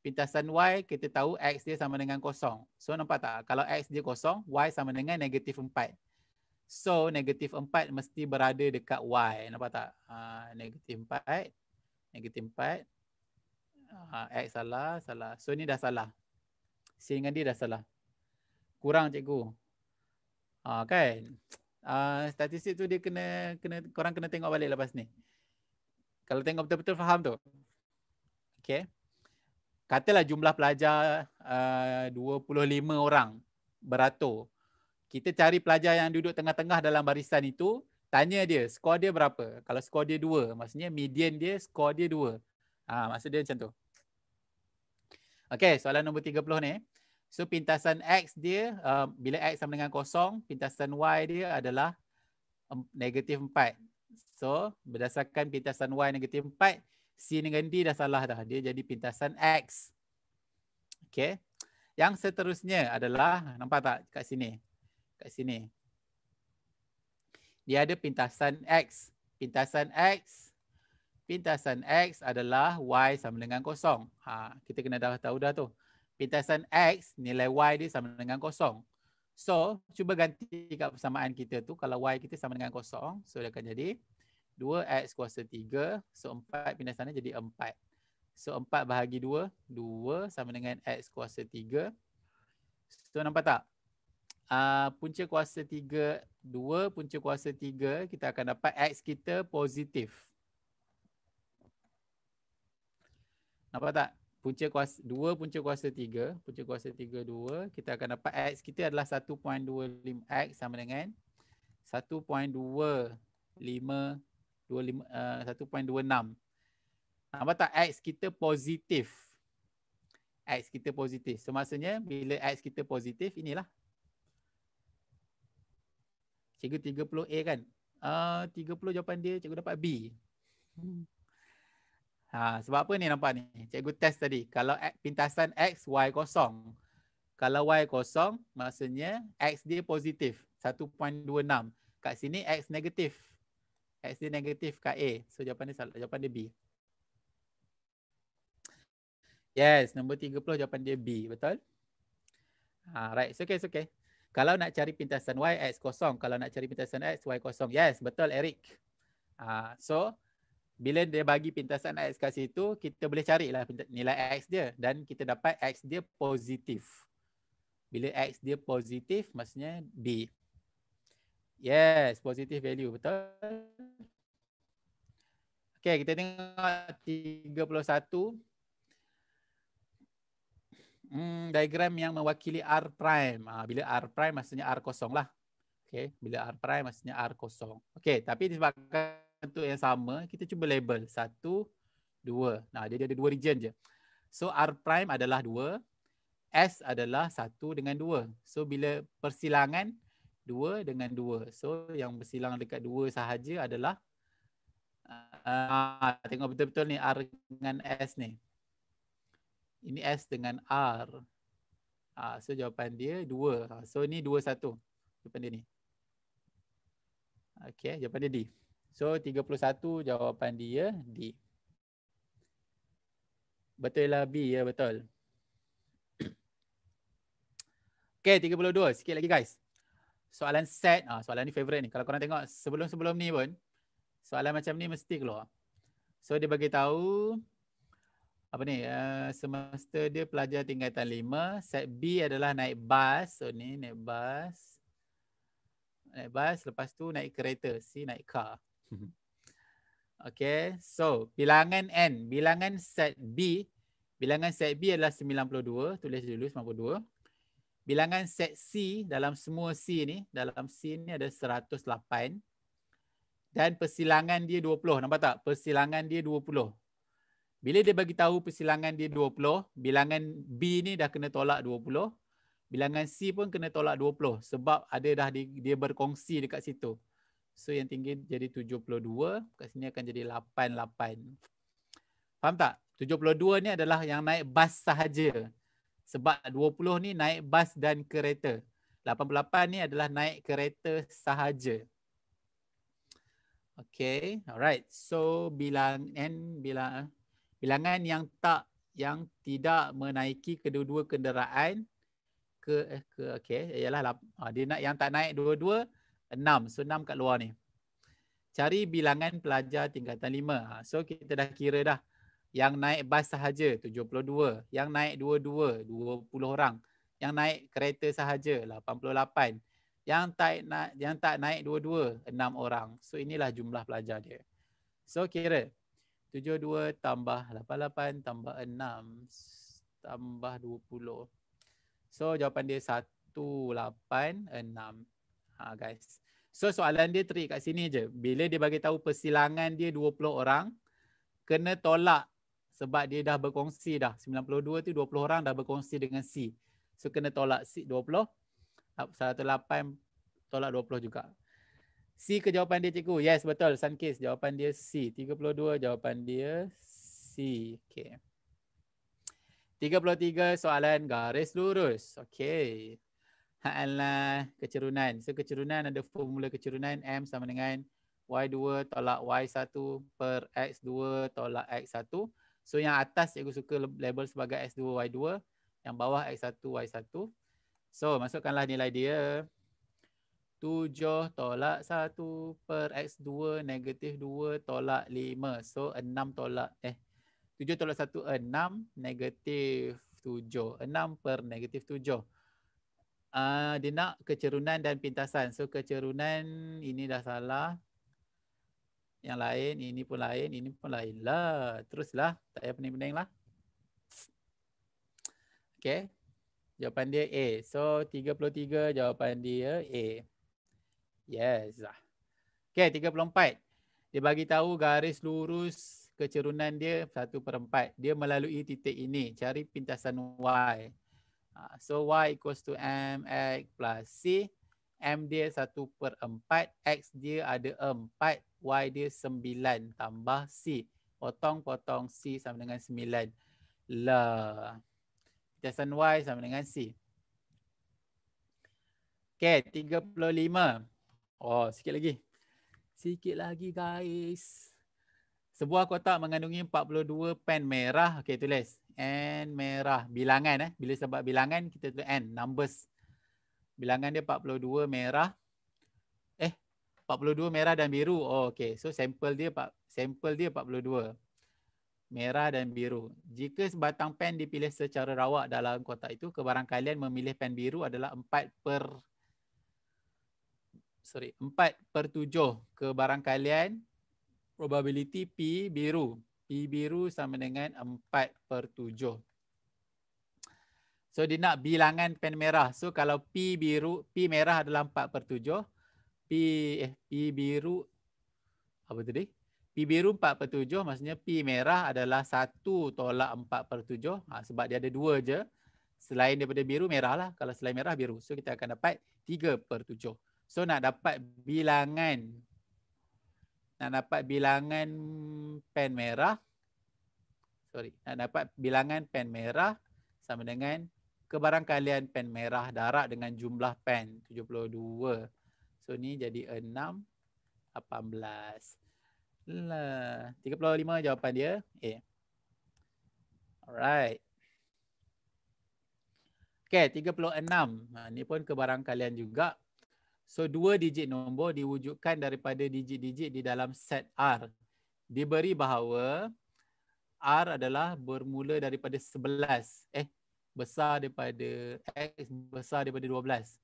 Pintasan y kita tahu x dia sama dengan kosong So nampak tak? Kalau x dia kosong, y sama dengan negatif 4 So negatif 4 mesti berada dekat y Nampak tak? Ha, negatif 4 Negatif 4 ha, X salah, salah So ni dah salah Sini dengan dia dah salah Kurang cikgu ha, Kan? Uh, statistik tu dia kena kena korang kena tengok balik lepas ni. Kalau tengok betul-betul faham tu. Okay. Katalah jumlah pelajar uh, 25 orang beratur. Kita cari pelajar yang duduk tengah-tengah dalam barisan itu. Tanya dia, skor dia berapa? Kalau skor dia 2, maksudnya median dia skor dia 2. Uh, ha, maksud dia macam tu. Okay, soalan nombor 30 ni. So pintasan X dia, uh, bila X sama dengan kosong, pintasan Y dia adalah negatif So berdasarkan pintasan Y negatif 4 C dengan D dah salah dah Dia jadi pintasan X Okay Yang seterusnya adalah Nampak tak kat sini Kat sini Dia ada pintasan X Pintasan X Pintasan X adalah Y sama dengan kosong ha, Kita kena dah tahu dah tu Pintasan X nilai Y dia sama dengan kosong So, cuba ganti kat persamaan kita tu. Kalau y kita sama dengan kosong. So, dia akan jadi 2x kuasa 3. So, 4 pindah sana jadi 4. So, 4 bahagi 2. 2 sama dengan x kuasa 3. So, nampak tak? Uh, punca kuasa 3, 2 punca kuasa 3. Kita akan dapat x kita positif. Nampak tak? punca kuasa dua punca kuasa tiga punca kuasa tiga dua kita akan dapat x kita adalah 1.25x sama dengan 1.25 uh, 1.26 nampak tak x kita positif x kita positif so maksudnya bila x kita positif inilah cikgu 30a kan ah, uh, 30 jawapan dia cikgu dapat b hmm. Ha, sebab apa ni nampak ni? Cikgu test tadi. Kalau pintasan X, Y kosong. Kalau Y kosong, maksudnya X dia positif. 1.26. Kat sini X negatif. X dia negatif kat A. So jawapan dia salah. Jawapan dia B. Yes, nombor 30 jawapan dia B. Betul? Ha, right, it's okay, it's okay. Kalau nak cari pintasan Y, X kosong. Kalau nak cari pintasan X, Y kosong. Yes, betul Eric. Ha, so, bila dia bagi pintasan X kat situ, kita boleh carilah nilai X dia dan kita dapat X dia positif. Bila X dia positif, maksudnya B. Yes, positif value, betul? Okay, kita tengok 31. Hmm, diagram yang mewakili R prime. Ha, bila R prime, maksudnya R kosong lah. Okay, bila R prime, maksudnya R kosong. Okay, tapi disebabkan bentuk yang sama, kita cuba label. Satu, dua. Nah, jadi ada dua region je. So R prime adalah dua. S adalah satu dengan dua. So bila persilangan dua dengan dua. So yang bersilang dekat dua sahaja adalah uh, tengok betul-betul ni R dengan S ni. Ini S dengan R. Uh, so jawapan dia dua. So ni dua satu. Jawapan dia ni. Okay, jawapan dia D. So 31 jawapan dia D. Betul lah B ya betul. Okay 32 sikit lagi guys. Soalan set. Ah, soalan ni favorite ni. Kalau korang tengok sebelum-sebelum ni pun soalan macam ni mesti keluar. So dia bagi tahu apa ni uh, eh, semester dia pelajar tingkatan 5 set B adalah naik bas so ni naik bas naik bas lepas tu naik kereta si naik car Mm-hmm. Okay, so bilangan N, bilangan set B, bilangan set B adalah 92, tulis dulu 92. Bilangan set C dalam semua C ni, dalam C ni ada 108. Dan persilangan dia 20, nampak tak? Persilangan dia 20. Bila dia bagi tahu persilangan dia 20, bilangan B ni dah kena tolak 20. Bilangan C pun kena tolak 20 sebab ada dah di, dia berkongsi dekat situ. So yang tinggi jadi 72. Kat sini akan jadi 88. Faham tak? 72 ni adalah yang naik bas sahaja. Sebab 20 ni naik bas dan kereta. 88 ni adalah naik kereta sahaja. Okay, alright. So bilang n bilang eh, bilangan yang tak yang tidak menaiki kedua-dua kenderaan ke eh, ke okay ialah ah, dia nak yang tak naik dua-dua Enam, So enam kat luar ni. Cari bilangan pelajar tingkatan lima. Ha, so kita dah kira dah. Yang naik bas sahaja dua, Yang naik dua dua, dua puluh orang. Yang naik kereta sahaja lapan, Yang tak naik, yang tak naik dua 6 orang. So inilah jumlah pelajar dia. So kira tujuh dua tambah lapan lapan tambah enam tambah dua puluh. So jawapan dia satu lapan enam. Ha guys. So soalan dia trik kat sini je. Bila dia bagi tahu persilangan dia 20 orang kena tolak sebab dia dah berkongsi dah. 92 tu 20 orang dah berkongsi dengan C. So kena tolak C 20. 108 tolak 20 juga. C ke jawapan dia cikgu? Yes betul. Sun case jawapan dia C. 32 jawapan dia C. Okay. 33 soalan garis lurus. Okay adalah kecerunan. So kecerunan ada formula kecerunan M sama dengan Y2 tolak Y1 per X2 tolak X1. So yang atas cikgu suka label sebagai X2, Y2. Yang bawah X1, Y1. So masukkanlah nilai dia. 7 tolak 1 per X2 negatif 2 tolak 5. So 6 tolak eh. 7 tolak 1, 6 negatif 7. 6 per negatif 7 uh, dia nak kecerunan dan pintasan. So kecerunan ini dah salah. Yang lain, ini pun lain, ini pun lain lah. Teruslah, tak payah pening-pening lah. Okay, jawapan dia A. So 33 jawapan dia A. Yes. lah. Okay, 34. Dia bagi tahu garis lurus kecerunan dia 1 per 4. Dia melalui titik ini. Cari pintasan Y. Ha, so y equals to mx plus c. M dia 1 per 4. X dia ada 4. Y dia 9 tambah c. Potong-potong c sama dengan 9. la jasan y sama dengan c. Okay, 35. Oh, sikit lagi. Sikit lagi guys. Sebuah kotak mengandungi 42 pen merah. Okay, tulis. N merah bilangan eh. Bila sebab bilangan kita tulis N numbers. Bilangan dia 42 merah. Eh 42 merah dan biru. Oh okey. So sampel dia sampel dia 42 merah dan biru. Jika sebatang pen dipilih secara rawak dalam kotak itu, kebarangkalian memilih pen biru adalah 4 per sorry, 4 per 7 kebarangkalian probability P biru. I biru sama dengan 4 per 7. So dia nak bilangan pen merah. So kalau P biru, P merah adalah 4 per 7. P, eh, P biru, apa tadi? P biru 4 per 7 maksudnya P merah adalah 1 tolak 4 per 7. Ha, sebab dia ada 2 je. Selain daripada biru, merah lah. Kalau selain merah, biru. So kita akan dapat 3 per 7. So nak dapat bilangan nak dapat bilangan pen merah sorry nak dapat bilangan pen merah sama dengan kebarangkalian pen merah darab dengan jumlah pen 72 so ni jadi 6 18 35 jawapan dia A alright okey 36 ha ni pun kebarangkalian juga So dua digit nombor diwujudkan daripada digit-digit di dalam set R. Diberi bahawa R adalah bermula daripada 11. Eh, besar daripada X, besar daripada 12.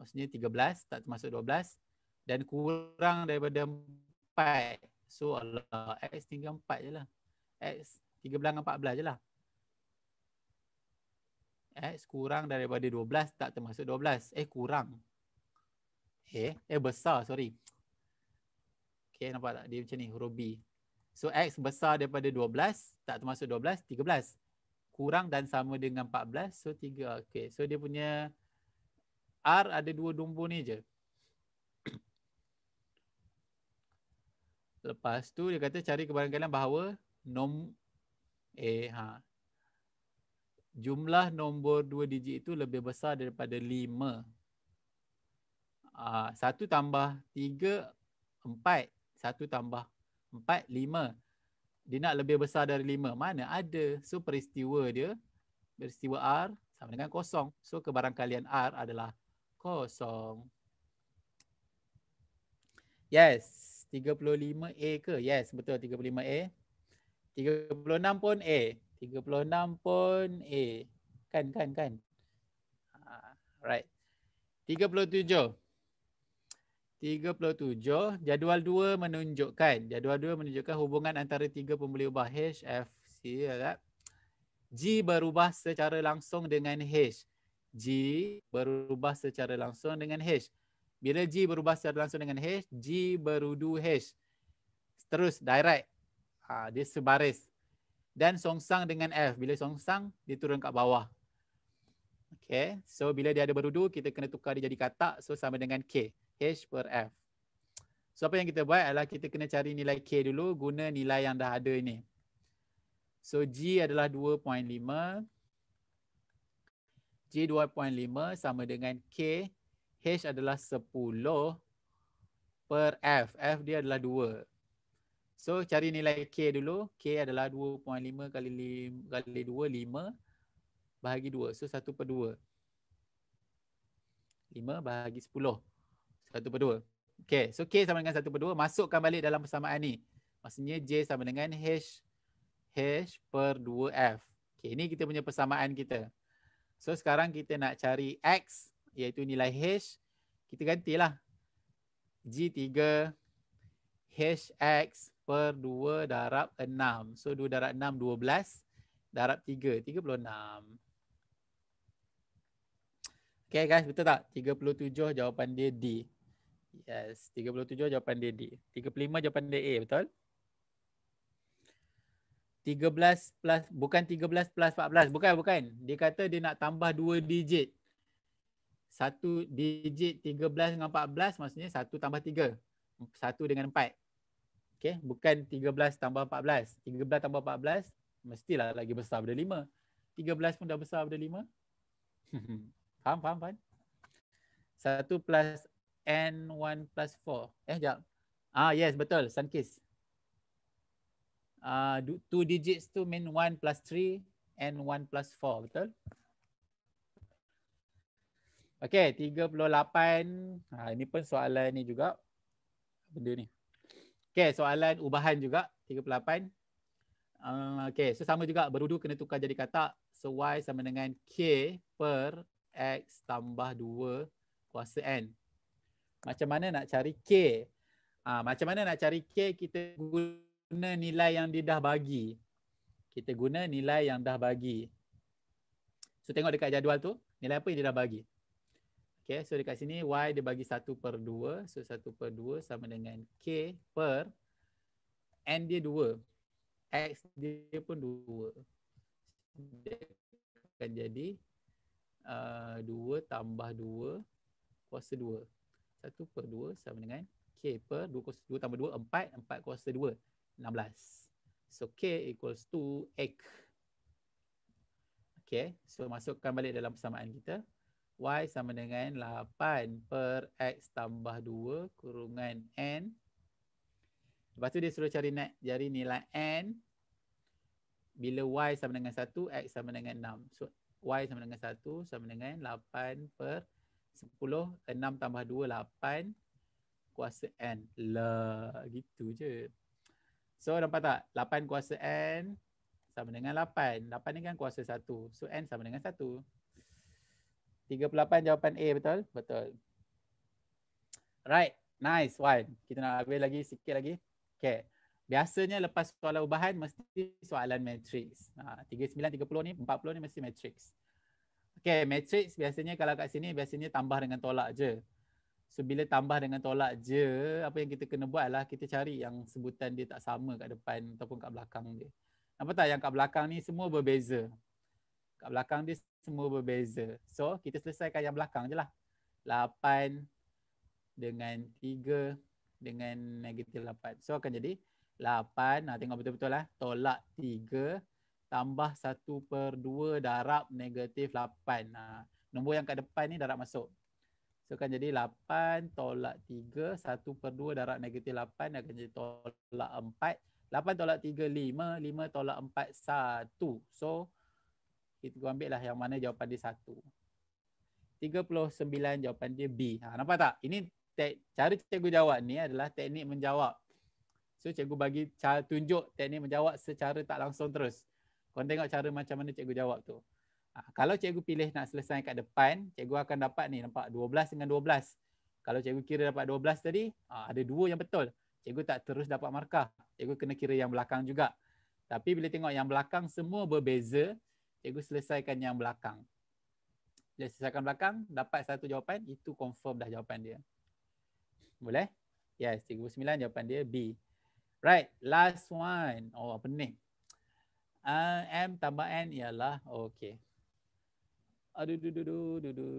Maksudnya 13, tak termasuk 12. Dan kurang daripada 4. So Allah, X tinggal 4 je lah. X 13 dengan 14 je lah. X kurang daripada 12, tak termasuk 12. Eh, kurang. Okay. Eh, eh besar sorry. Okay nampak tak dia macam ni huruf B. So X besar daripada 12 tak termasuk 12, 13. Kurang dan sama dengan 14 so 3. Okay so dia punya R ada dua nombor ni je. Lepas tu dia kata cari kebarangkalian bahawa nom eh ha jumlah nombor dua digit itu lebih besar daripada lima. Ah, satu tambah tiga, empat. Satu tambah empat, lima. Dia nak lebih besar dari lima. Mana ada. So peristiwa dia, peristiwa R sama dengan kosong. So kebarangkalian R adalah kosong. Yes. 35A ke? Yes, betul 35A. 36 pun A. 36 pun A. Kan, kan, kan. Alright. Ah, 37. 37 jadual 2 menunjukkan jadual 2 menunjukkan hubungan antara tiga pembeli ubah H F C agak ya kan? G berubah secara langsung dengan H G berubah secara langsung dengan H bila G berubah secara langsung dengan H G berudu H terus direct ha, dia sebaris dan songsang dengan F bila songsang dia turun kat bawah Okay, so bila dia ada berudu kita kena tukar dia jadi katak so sama dengan K H per F. So apa yang kita buat adalah kita kena cari nilai K dulu guna nilai yang dah ada ini. So G adalah 2.5. G 2.5 sama dengan K. H adalah 10 per F. F dia adalah 2. So cari nilai K dulu. K adalah 2.5 kali, kali 2, 5 bahagi 2. So 1 per 2. 5 bahagi 10. 10. Satu per dua, Okay, so K sama dengan satu per dua. Masukkan balik dalam persamaan ni. Maksudnya J sama dengan H, H per dua f Okay, ini kita punya persamaan kita. So sekarang kita nak cari X iaitu nilai H. Kita gantilah. g tiga, h x per dua darab enam. So dua darab enam dua belas, Darab tiga tiga puluh enam. Okay guys, betul tak? 37 jawapan dia D. Yes, 37 jawapan dia D. 35 jawapan dia A, betul? 13 plus, bukan 13 plus 14. Bukan, bukan. Dia kata dia nak tambah 2 digit. 1 digit 13 dengan 14 maksudnya 1 tambah 3. 1 dengan 4. Okay, bukan 13 tambah 14. 13 tambah 14 mestilah lagi besar daripada 5. 13 pun dah besar daripada 5. faham, faham, faham? 1 plus N1 plus 4. Eh, jap. Ah, yes, betul. Sunkiss. Uh, ah, do, two digits tu mean 1 plus 3 and 1 plus 4. Betul? Okay, 38. Ah ini pun soalan ni juga. Benda ni. Okay, soalan ubahan juga. 38. Uh, ah, okay, so sama juga. Berudu kena tukar jadi kata So y sama dengan k per x tambah 2 kuasa n macam mana nak cari K. Ha, ah, macam mana nak cari K, kita guna nilai yang dia dah bagi. Kita guna nilai yang dah bagi. So tengok dekat jadual tu, nilai apa yang dia dah bagi. Okay, so dekat sini Y dia bagi 1 per 2. So 1 per 2 sama dengan K per N dia 2. X dia pun 2. Dia akan jadi uh, ah, 2 tambah 2 kuasa 2. Satu per dua sama dengan K per dua 2, dua tambah 2, empat 4 kuasa enam belas. So K equals to X. Okay, so masukkan balik dalam persamaan kita. Y sama dengan lapan per X tambah dua kurungan N. Lepas tu dia suruh cari net, jari nilai N. Bila Y sama dengan satu X sama dengan enam. So Y sama dengan satu sama dengan lapan per 10, 6 tambah 2, 8 kuasa N. Le, gitu je. So nampak tak? 8 kuasa N sama dengan 8. 8 ni kan kuasa 1. So N sama dengan 1. 38 jawapan A betul? Betul. Right. Nice one. Kita nak habis lagi sikit lagi. Okay. Biasanya lepas soalan ubahan mesti soalan matrix. Ha, 39, 30 ni, 40 ni mesti matrix. Okay, matrix biasanya kalau kat sini biasanya tambah dengan tolak je. So bila tambah dengan tolak je, apa yang kita kena buat adalah kita cari yang sebutan dia tak sama kat depan ataupun kat belakang dia. Nampak tak yang kat belakang ni semua berbeza. Kat belakang dia semua berbeza. So kita selesaikan yang belakang je lah. 8 dengan 3 dengan negatif 8. So akan jadi 8, nah, ha, tengok betul-betul lah. Tolak 3 tambah 1 per 2 darab negatif 8. Ha. Nombor yang kat depan ni darab masuk. So akan jadi 8 tolak 3, 1 per 2 darab negatif 8 akan jadi tolak 4. 8 tolak 3, 5. 5 tolak 4, 1. So kita ambil lah yang mana jawapan dia 1. 39 jawapan dia B. Ha, nampak tak? Ini te- cara cikgu jawab ni adalah teknik menjawab. So cikgu bagi cara tunjuk teknik menjawab secara tak langsung terus. Kau tengok cara macam mana cikgu jawab tu. Ha, kalau cikgu pilih nak selesai kat depan, cikgu akan dapat ni nampak 12 dengan 12. Kalau cikgu kira dapat 12 tadi, ha, ada dua yang betul. Cikgu tak terus dapat markah. Cikgu kena kira yang belakang juga. Tapi bila tengok yang belakang semua berbeza, cikgu selesaikan yang belakang. Bila selesaikan belakang, dapat satu jawapan, itu confirm dah jawapan dia. Boleh? Yes, 39 jawapan dia B. Right, last one. Oh, pening uh, M tambah N ialah okey. Adu du du du du du.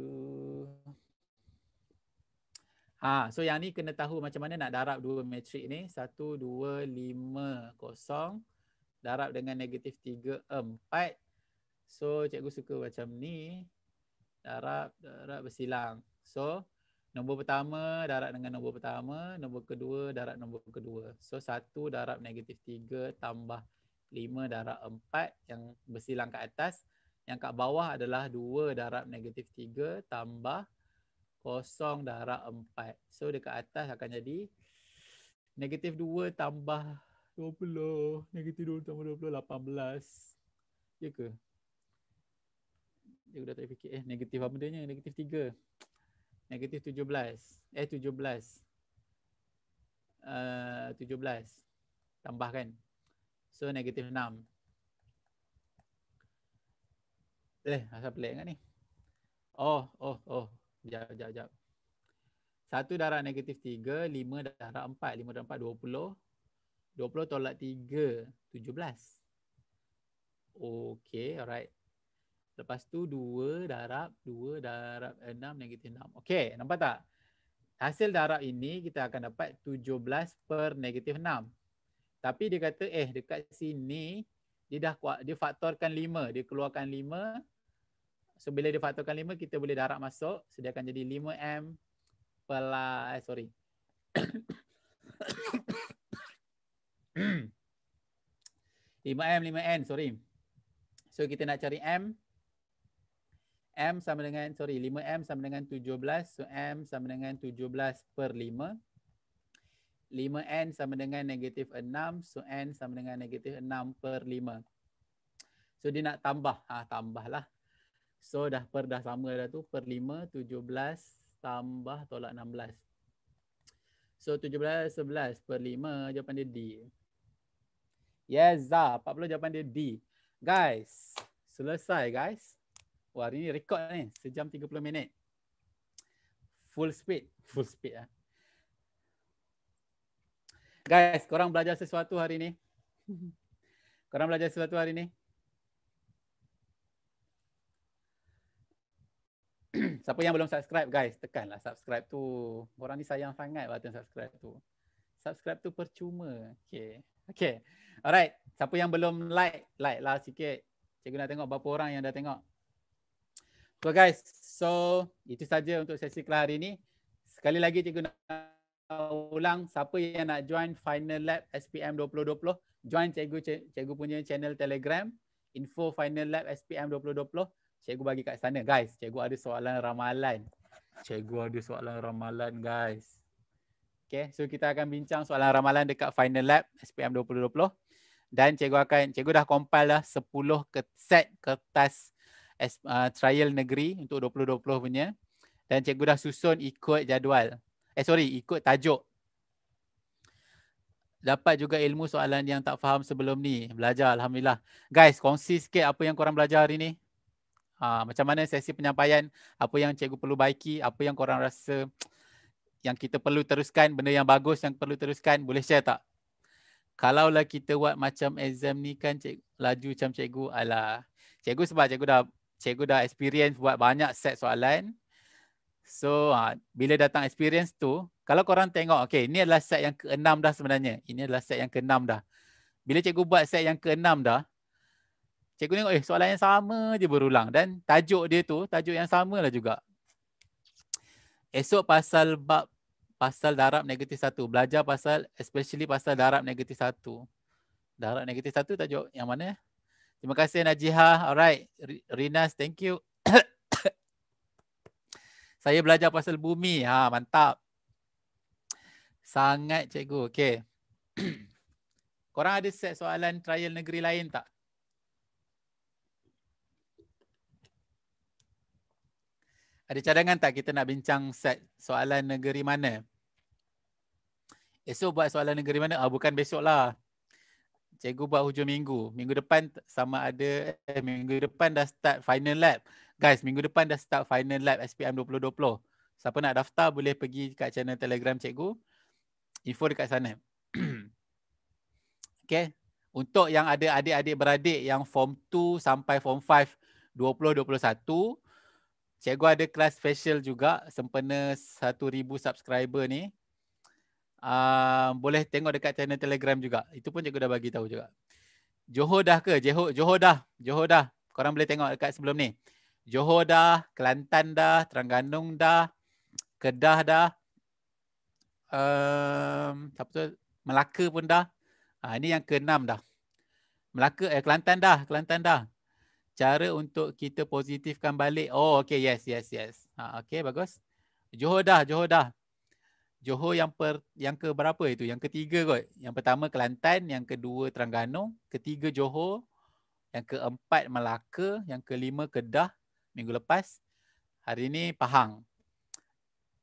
Ha, so yang ni kena tahu macam mana nak darab dua matrik ni. satu dua lima kosong Darab dengan negatif tiga empat. So cikgu suka macam ni. Darab, darab bersilang. So nombor pertama darab dengan nombor pertama. Nombor kedua darab nombor kedua. So satu darab negatif tiga tambah lima darab empat yang bersilang kat atas. Yang kat bawah adalah dua darab negatif tiga tambah kosong darab empat. So dekat atas akan jadi negatif dua tambah dua puluh. Negatif dua tambah dua puluh lapan belas. Ya ke? Dia ya, dah tak fikir eh negatif apa dia Negatif tiga. Negatif tujuh belas. Eh tujuh belas. Uh, tujuh belas. Tambah kan? So negatif 6. Eh, asal pelik kan ni? Oh, oh, oh. Sekejap, sekejap, sekejap. Satu darah negatif 3, 5 darah 4. 5 darah puluh, dua puluh tolak tiga, tujuh belas. Okay, alright. Lepas tu dua darab, dua darab enam negatif enam. Okay, nampak tak? Hasil darab ini kita akan dapat tujuh belas per negatif enam. Tapi dia kata eh dekat sini dia dah kuat, dia faktorkan 5, dia keluarkan 5. So bila dia faktorkan 5 kita boleh darab masuk, so dia akan jadi 5m pelas eh, sorry. m 5n sorry. So kita nak cari m m sama dengan sorry 5m sama dengan 17 so m sama dengan 17/5 5N sama dengan negatif 6. So N sama dengan negatif 6 per 5. So dia nak tambah. Ha, tambahlah. So dah per dah sama dah tu. Per 5, 17 tambah tolak 16. So 17, 11 per 5 jawapan dia D. Yes, Zah. 40 jawapan dia D. Guys, selesai guys. Wah, hari ni rekod ni. Sejam 30 minit. Full speed. Full speed lah. Ha. Guys, korang belajar sesuatu hari ni? Korang belajar sesuatu hari ni? Siapa yang belum subscribe guys, tekanlah subscribe tu. Orang ni sayang sangat button lah subscribe tu. Subscribe tu percuma. Okay. Okay. Alright. Siapa yang belum like, like lah sikit. Cikgu nak tengok berapa orang yang dah tengok. So guys, so itu saja untuk sesi kelas hari ni. Sekali lagi cikgu nak ulang siapa yang nak join final lab SPM 2020 join cikgu cikgu punya channel Telegram info final lab SPM 2020 cikgu bagi kat sana guys cikgu ada soalan ramalan cikgu ada soalan ramalan guys Okay, so kita akan bincang soalan ramalan dekat final lab SPM 2020 dan cikgu akan cikgu dah compile dah 10 keset kertas uh, trial negeri untuk 2020 punya dan cikgu dah susun ikut jadual eh sorry ikut tajuk dapat juga ilmu soalan yang tak faham sebelum ni belajar alhamdulillah guys kongsi sikit apa yang korang belajar hari ni ha, macam mana sesi penyampaian apa yang cikgu perlu baiki apa yang korang rasa yang kita perlu teruskan benda yang bagus yang perlu teruskan boleh share tak kalaulah kita buat macam exam ni kan cikgu laju macam cikgu alah cikgu sebab cikgu dah cikgu dah experience buat banyak set soalan So uh, bila datang experience tu, kalau korang tengok, okay, ini adalah set yang keenam dah sebenarnya. Ini adalah set yang keenam dah. Bila cikgu buat set yang keenam dah, cikgu tengok, eh, soalan yang sama je berulang. Dan tajuk dia tu, tajuk yang sama lah juga. Esok pasal bab pasal darab negatif satu. Belajar pasal, especially pasal darab negatif satu. Darab negatif satu tajuk yang mana? Terima kasih Najihah. Alright. Rinas, thank you. Saya belajar pasal bumi. Ha, mantap. Sangat cikgu. Okey. Korang ada set soalan trial negeri lain tak? Ada cadangan tak kita nak bincang set soalan negeri mana? Esok buat soalan negeri mana? Ah, bukan besok lah. Cikgu buat hujung minggu. Minggu depan sama ada, eh, minggu depan dah start final lab. Guys, minggu depan dah start final lab SPM 2020. Siapa nak daftar boleh pergi dekat channel Telegram cikgu. Info dekat sana. okay. Untuk yang ada adik-adik beradik yang form 2 sampai form 5 2021, cikgu ada kelas special juga sempena 1000 subscriber ni. Uh, boleh tengok dekat channel Telegram juga. Itu pun cikgu dah bagi tahu juga. Johor dah ke? Johor, Johor dah. Johor dah. Korang boleh tengok dekat sebelum ni. Johor dah, Kelantan dah, Terengganu dah, Kedah dah. Um, siapa tu? Melaka pun dah. Ha, ini yang keenam dah. Melaka, eh, Kelantan dah, Kelantan dah. Cara untuk kita positifkan balik. Oh, okay, yes, yes, yes. Ha, okay, bagus. Johor dah, Johor dah. Johor yang per, yang ke berapa itu? Yang ketiga kot. Yang pertama Kelantan, yang kedua Terengganu, ketiga Johor, yang keempat Melaka, yang kelima Kedah, minggu lepas. Hari ini Pahang.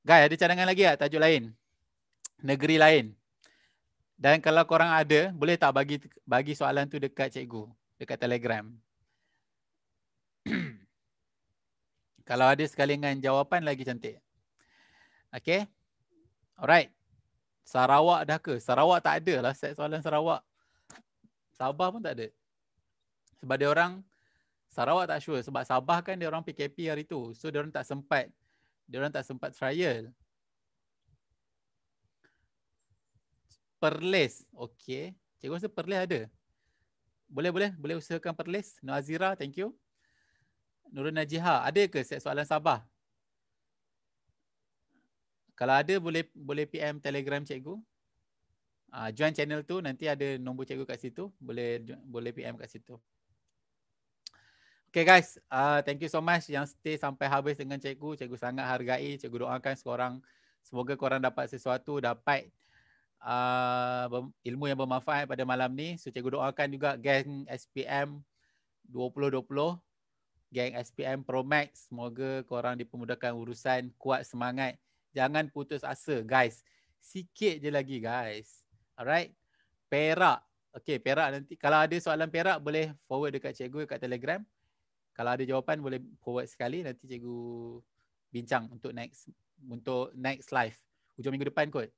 Guys, ada cadangan lagi tak tajuk lain? Negeri lain. Dan kalau korang ada, boleh tak bagi bagi soalan tu dekat cikgu, dekat Telegram. kalau ada sekali dengan jawapan lagi cantik. Okay. Alright. Sarawak dah ke? Sarawak tak ada lah set soalan Sarawak. Sabah pun tak ada. Sebab dia orang Sarawak tak sure sebab Sabah kan dia orang PKP hari tu. So dia orang tak sempat dia orang tak sempat trial. Perlis. okay. Cikgu rasa Perlis ada. Boleh boleh boleh usahakan Perlis. Nur Azira, thank you. Nurul Najihah, ada ke set soalan Sabah? Kalau ada boleh boleh PM Telegram cikgu. Uh, join channel tu nanti ada nombor cikgu kat situ, boleh boleh PM kat situ. Okay guys, uh, thank you so much yang stay sampai habis dengan cikgu. Cikgu sangat hargai. Cikgu doakan seorang semoga korang dapat sesuatu, dapat uh, ilmu yang bermanfaat pada malam ni. So cikgu doakan juga geng SPM 2020, geng SPM Pro Max. Semoga korang dipermudahkan urusan, kuat semangat. Jangan putus asa guys. Sikit je lagi guys. Alright. Perak. Okay, perak nanti. Kalau ada soalan perak, boleh forward dekat cikgu dekat Telegram kalau ada jawapan boleh forward sekali nanti cikgu bincang untuk next untuk next live hujung minggu depan kot.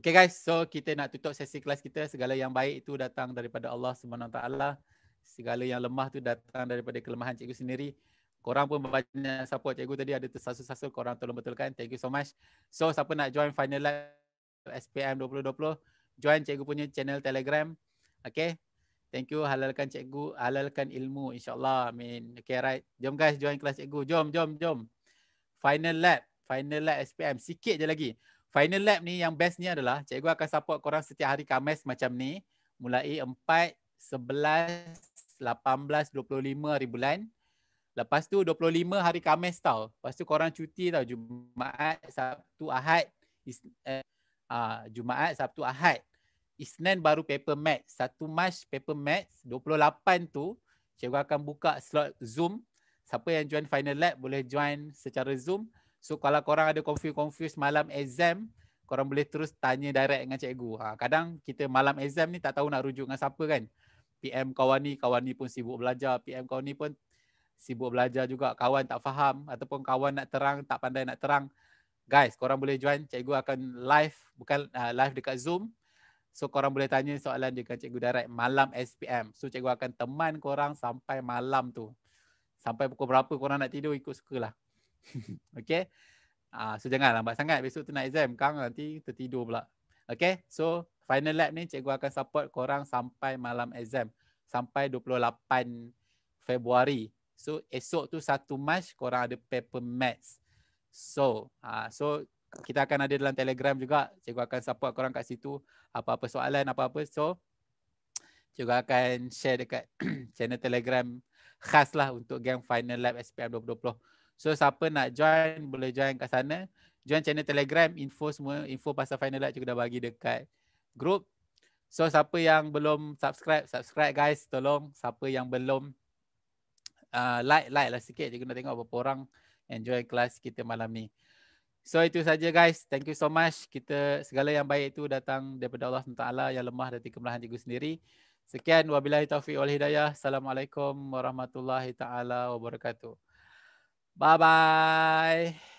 Okay guys, so kita nak tutup sesi kelas kita. Segala yang baik itu datang daripada Allah SWT. Segala yang lemah tu datang daripada kelemahan cikgu sendiri. Korang pun banyak support cikgu tadi ada tersasul-sasul. Korang tolong betulkan. Thank you so much. So siapa nak join final live SPM 2020, join cikgu punya channel Telegram. Okay, Thank you halalkan cikgu, halalkan ilmu insyaallah. Amin. Okay right. Jom guys join kelas cikgu. Jom jom jom. Final lab, final lab SPM sikit je lagi. Final lab ni yang best ni adalah cikgu akan support korang setiap hari Khamis macam ni mulai 4 11 18 25 hari bulan. Lepas tu 25 hari Khamis tau. Lepas tu korang cuti tau Jumaat, Sabtu, Ahad. Uh, Jumaat, Sabtu, Ahad. Isnin baru paper mat Satu March paper math 28 tu cikgu akan buka slot Zoom. Siapa yang join final lab boleh join secara Zoom. So kalau korang ada confuse confuse malam exam, korang boleh terus tanya direct dengan cikgu. Ha, kadang kita malam exam ni tak tahu nak rujuk dengan siapa kan. PM kawan ni, kawan ni pun sibuk belajar. PM kawan ni pun sibuk belajar juga. Kawan tak faham ataupun kawan nak terang, tak pandai nak terang. Guys, korang boleh join. Cikgu akan live, bukan uh, live dekat Zoom. So korang boleh tanya soalan dengan Cikgu Darat malam SPM. So Cikgu akan teman korang sampai malam tu. Sampai pukul berapa korang nak tidur ikut sukalah. okay. Uh, so jangan lambat sangat besok tu nak exam. Kang nanti tertidur pula. Okay. So final lab ni Cikgu akan support korang sampai malam exam. Sampai 28 Februari. So esok tu 1 Mac korang ada paper maths. So, uh, so kita akan ada dalam telegram juga cikgu akan support korang kat situ apa-apa soalan apa-apa so cikgu akan share dekat channel telegram khas lah untuk geng final lab SPM 2020 so siapa nak join boleh join kat sana join channel telegram info semua info pasal final lab cikgu dah bagi dekat group so siapa yang belum subscribe subscribe guys tolong siapa yang belum uh, like like lah sikit cikgu nak tengok berapa orang enjoy kelas kita malam ni So itu saja guys. Thank you so much. Kita segala yang baik itu datang daripada Allah SWT yang lemah dari kemelahan diri sendiri. Sekian wabillahi taufiq wal hidayah. Assalamualaikum warahmatullahi taala wabarakatuh. Bye bye.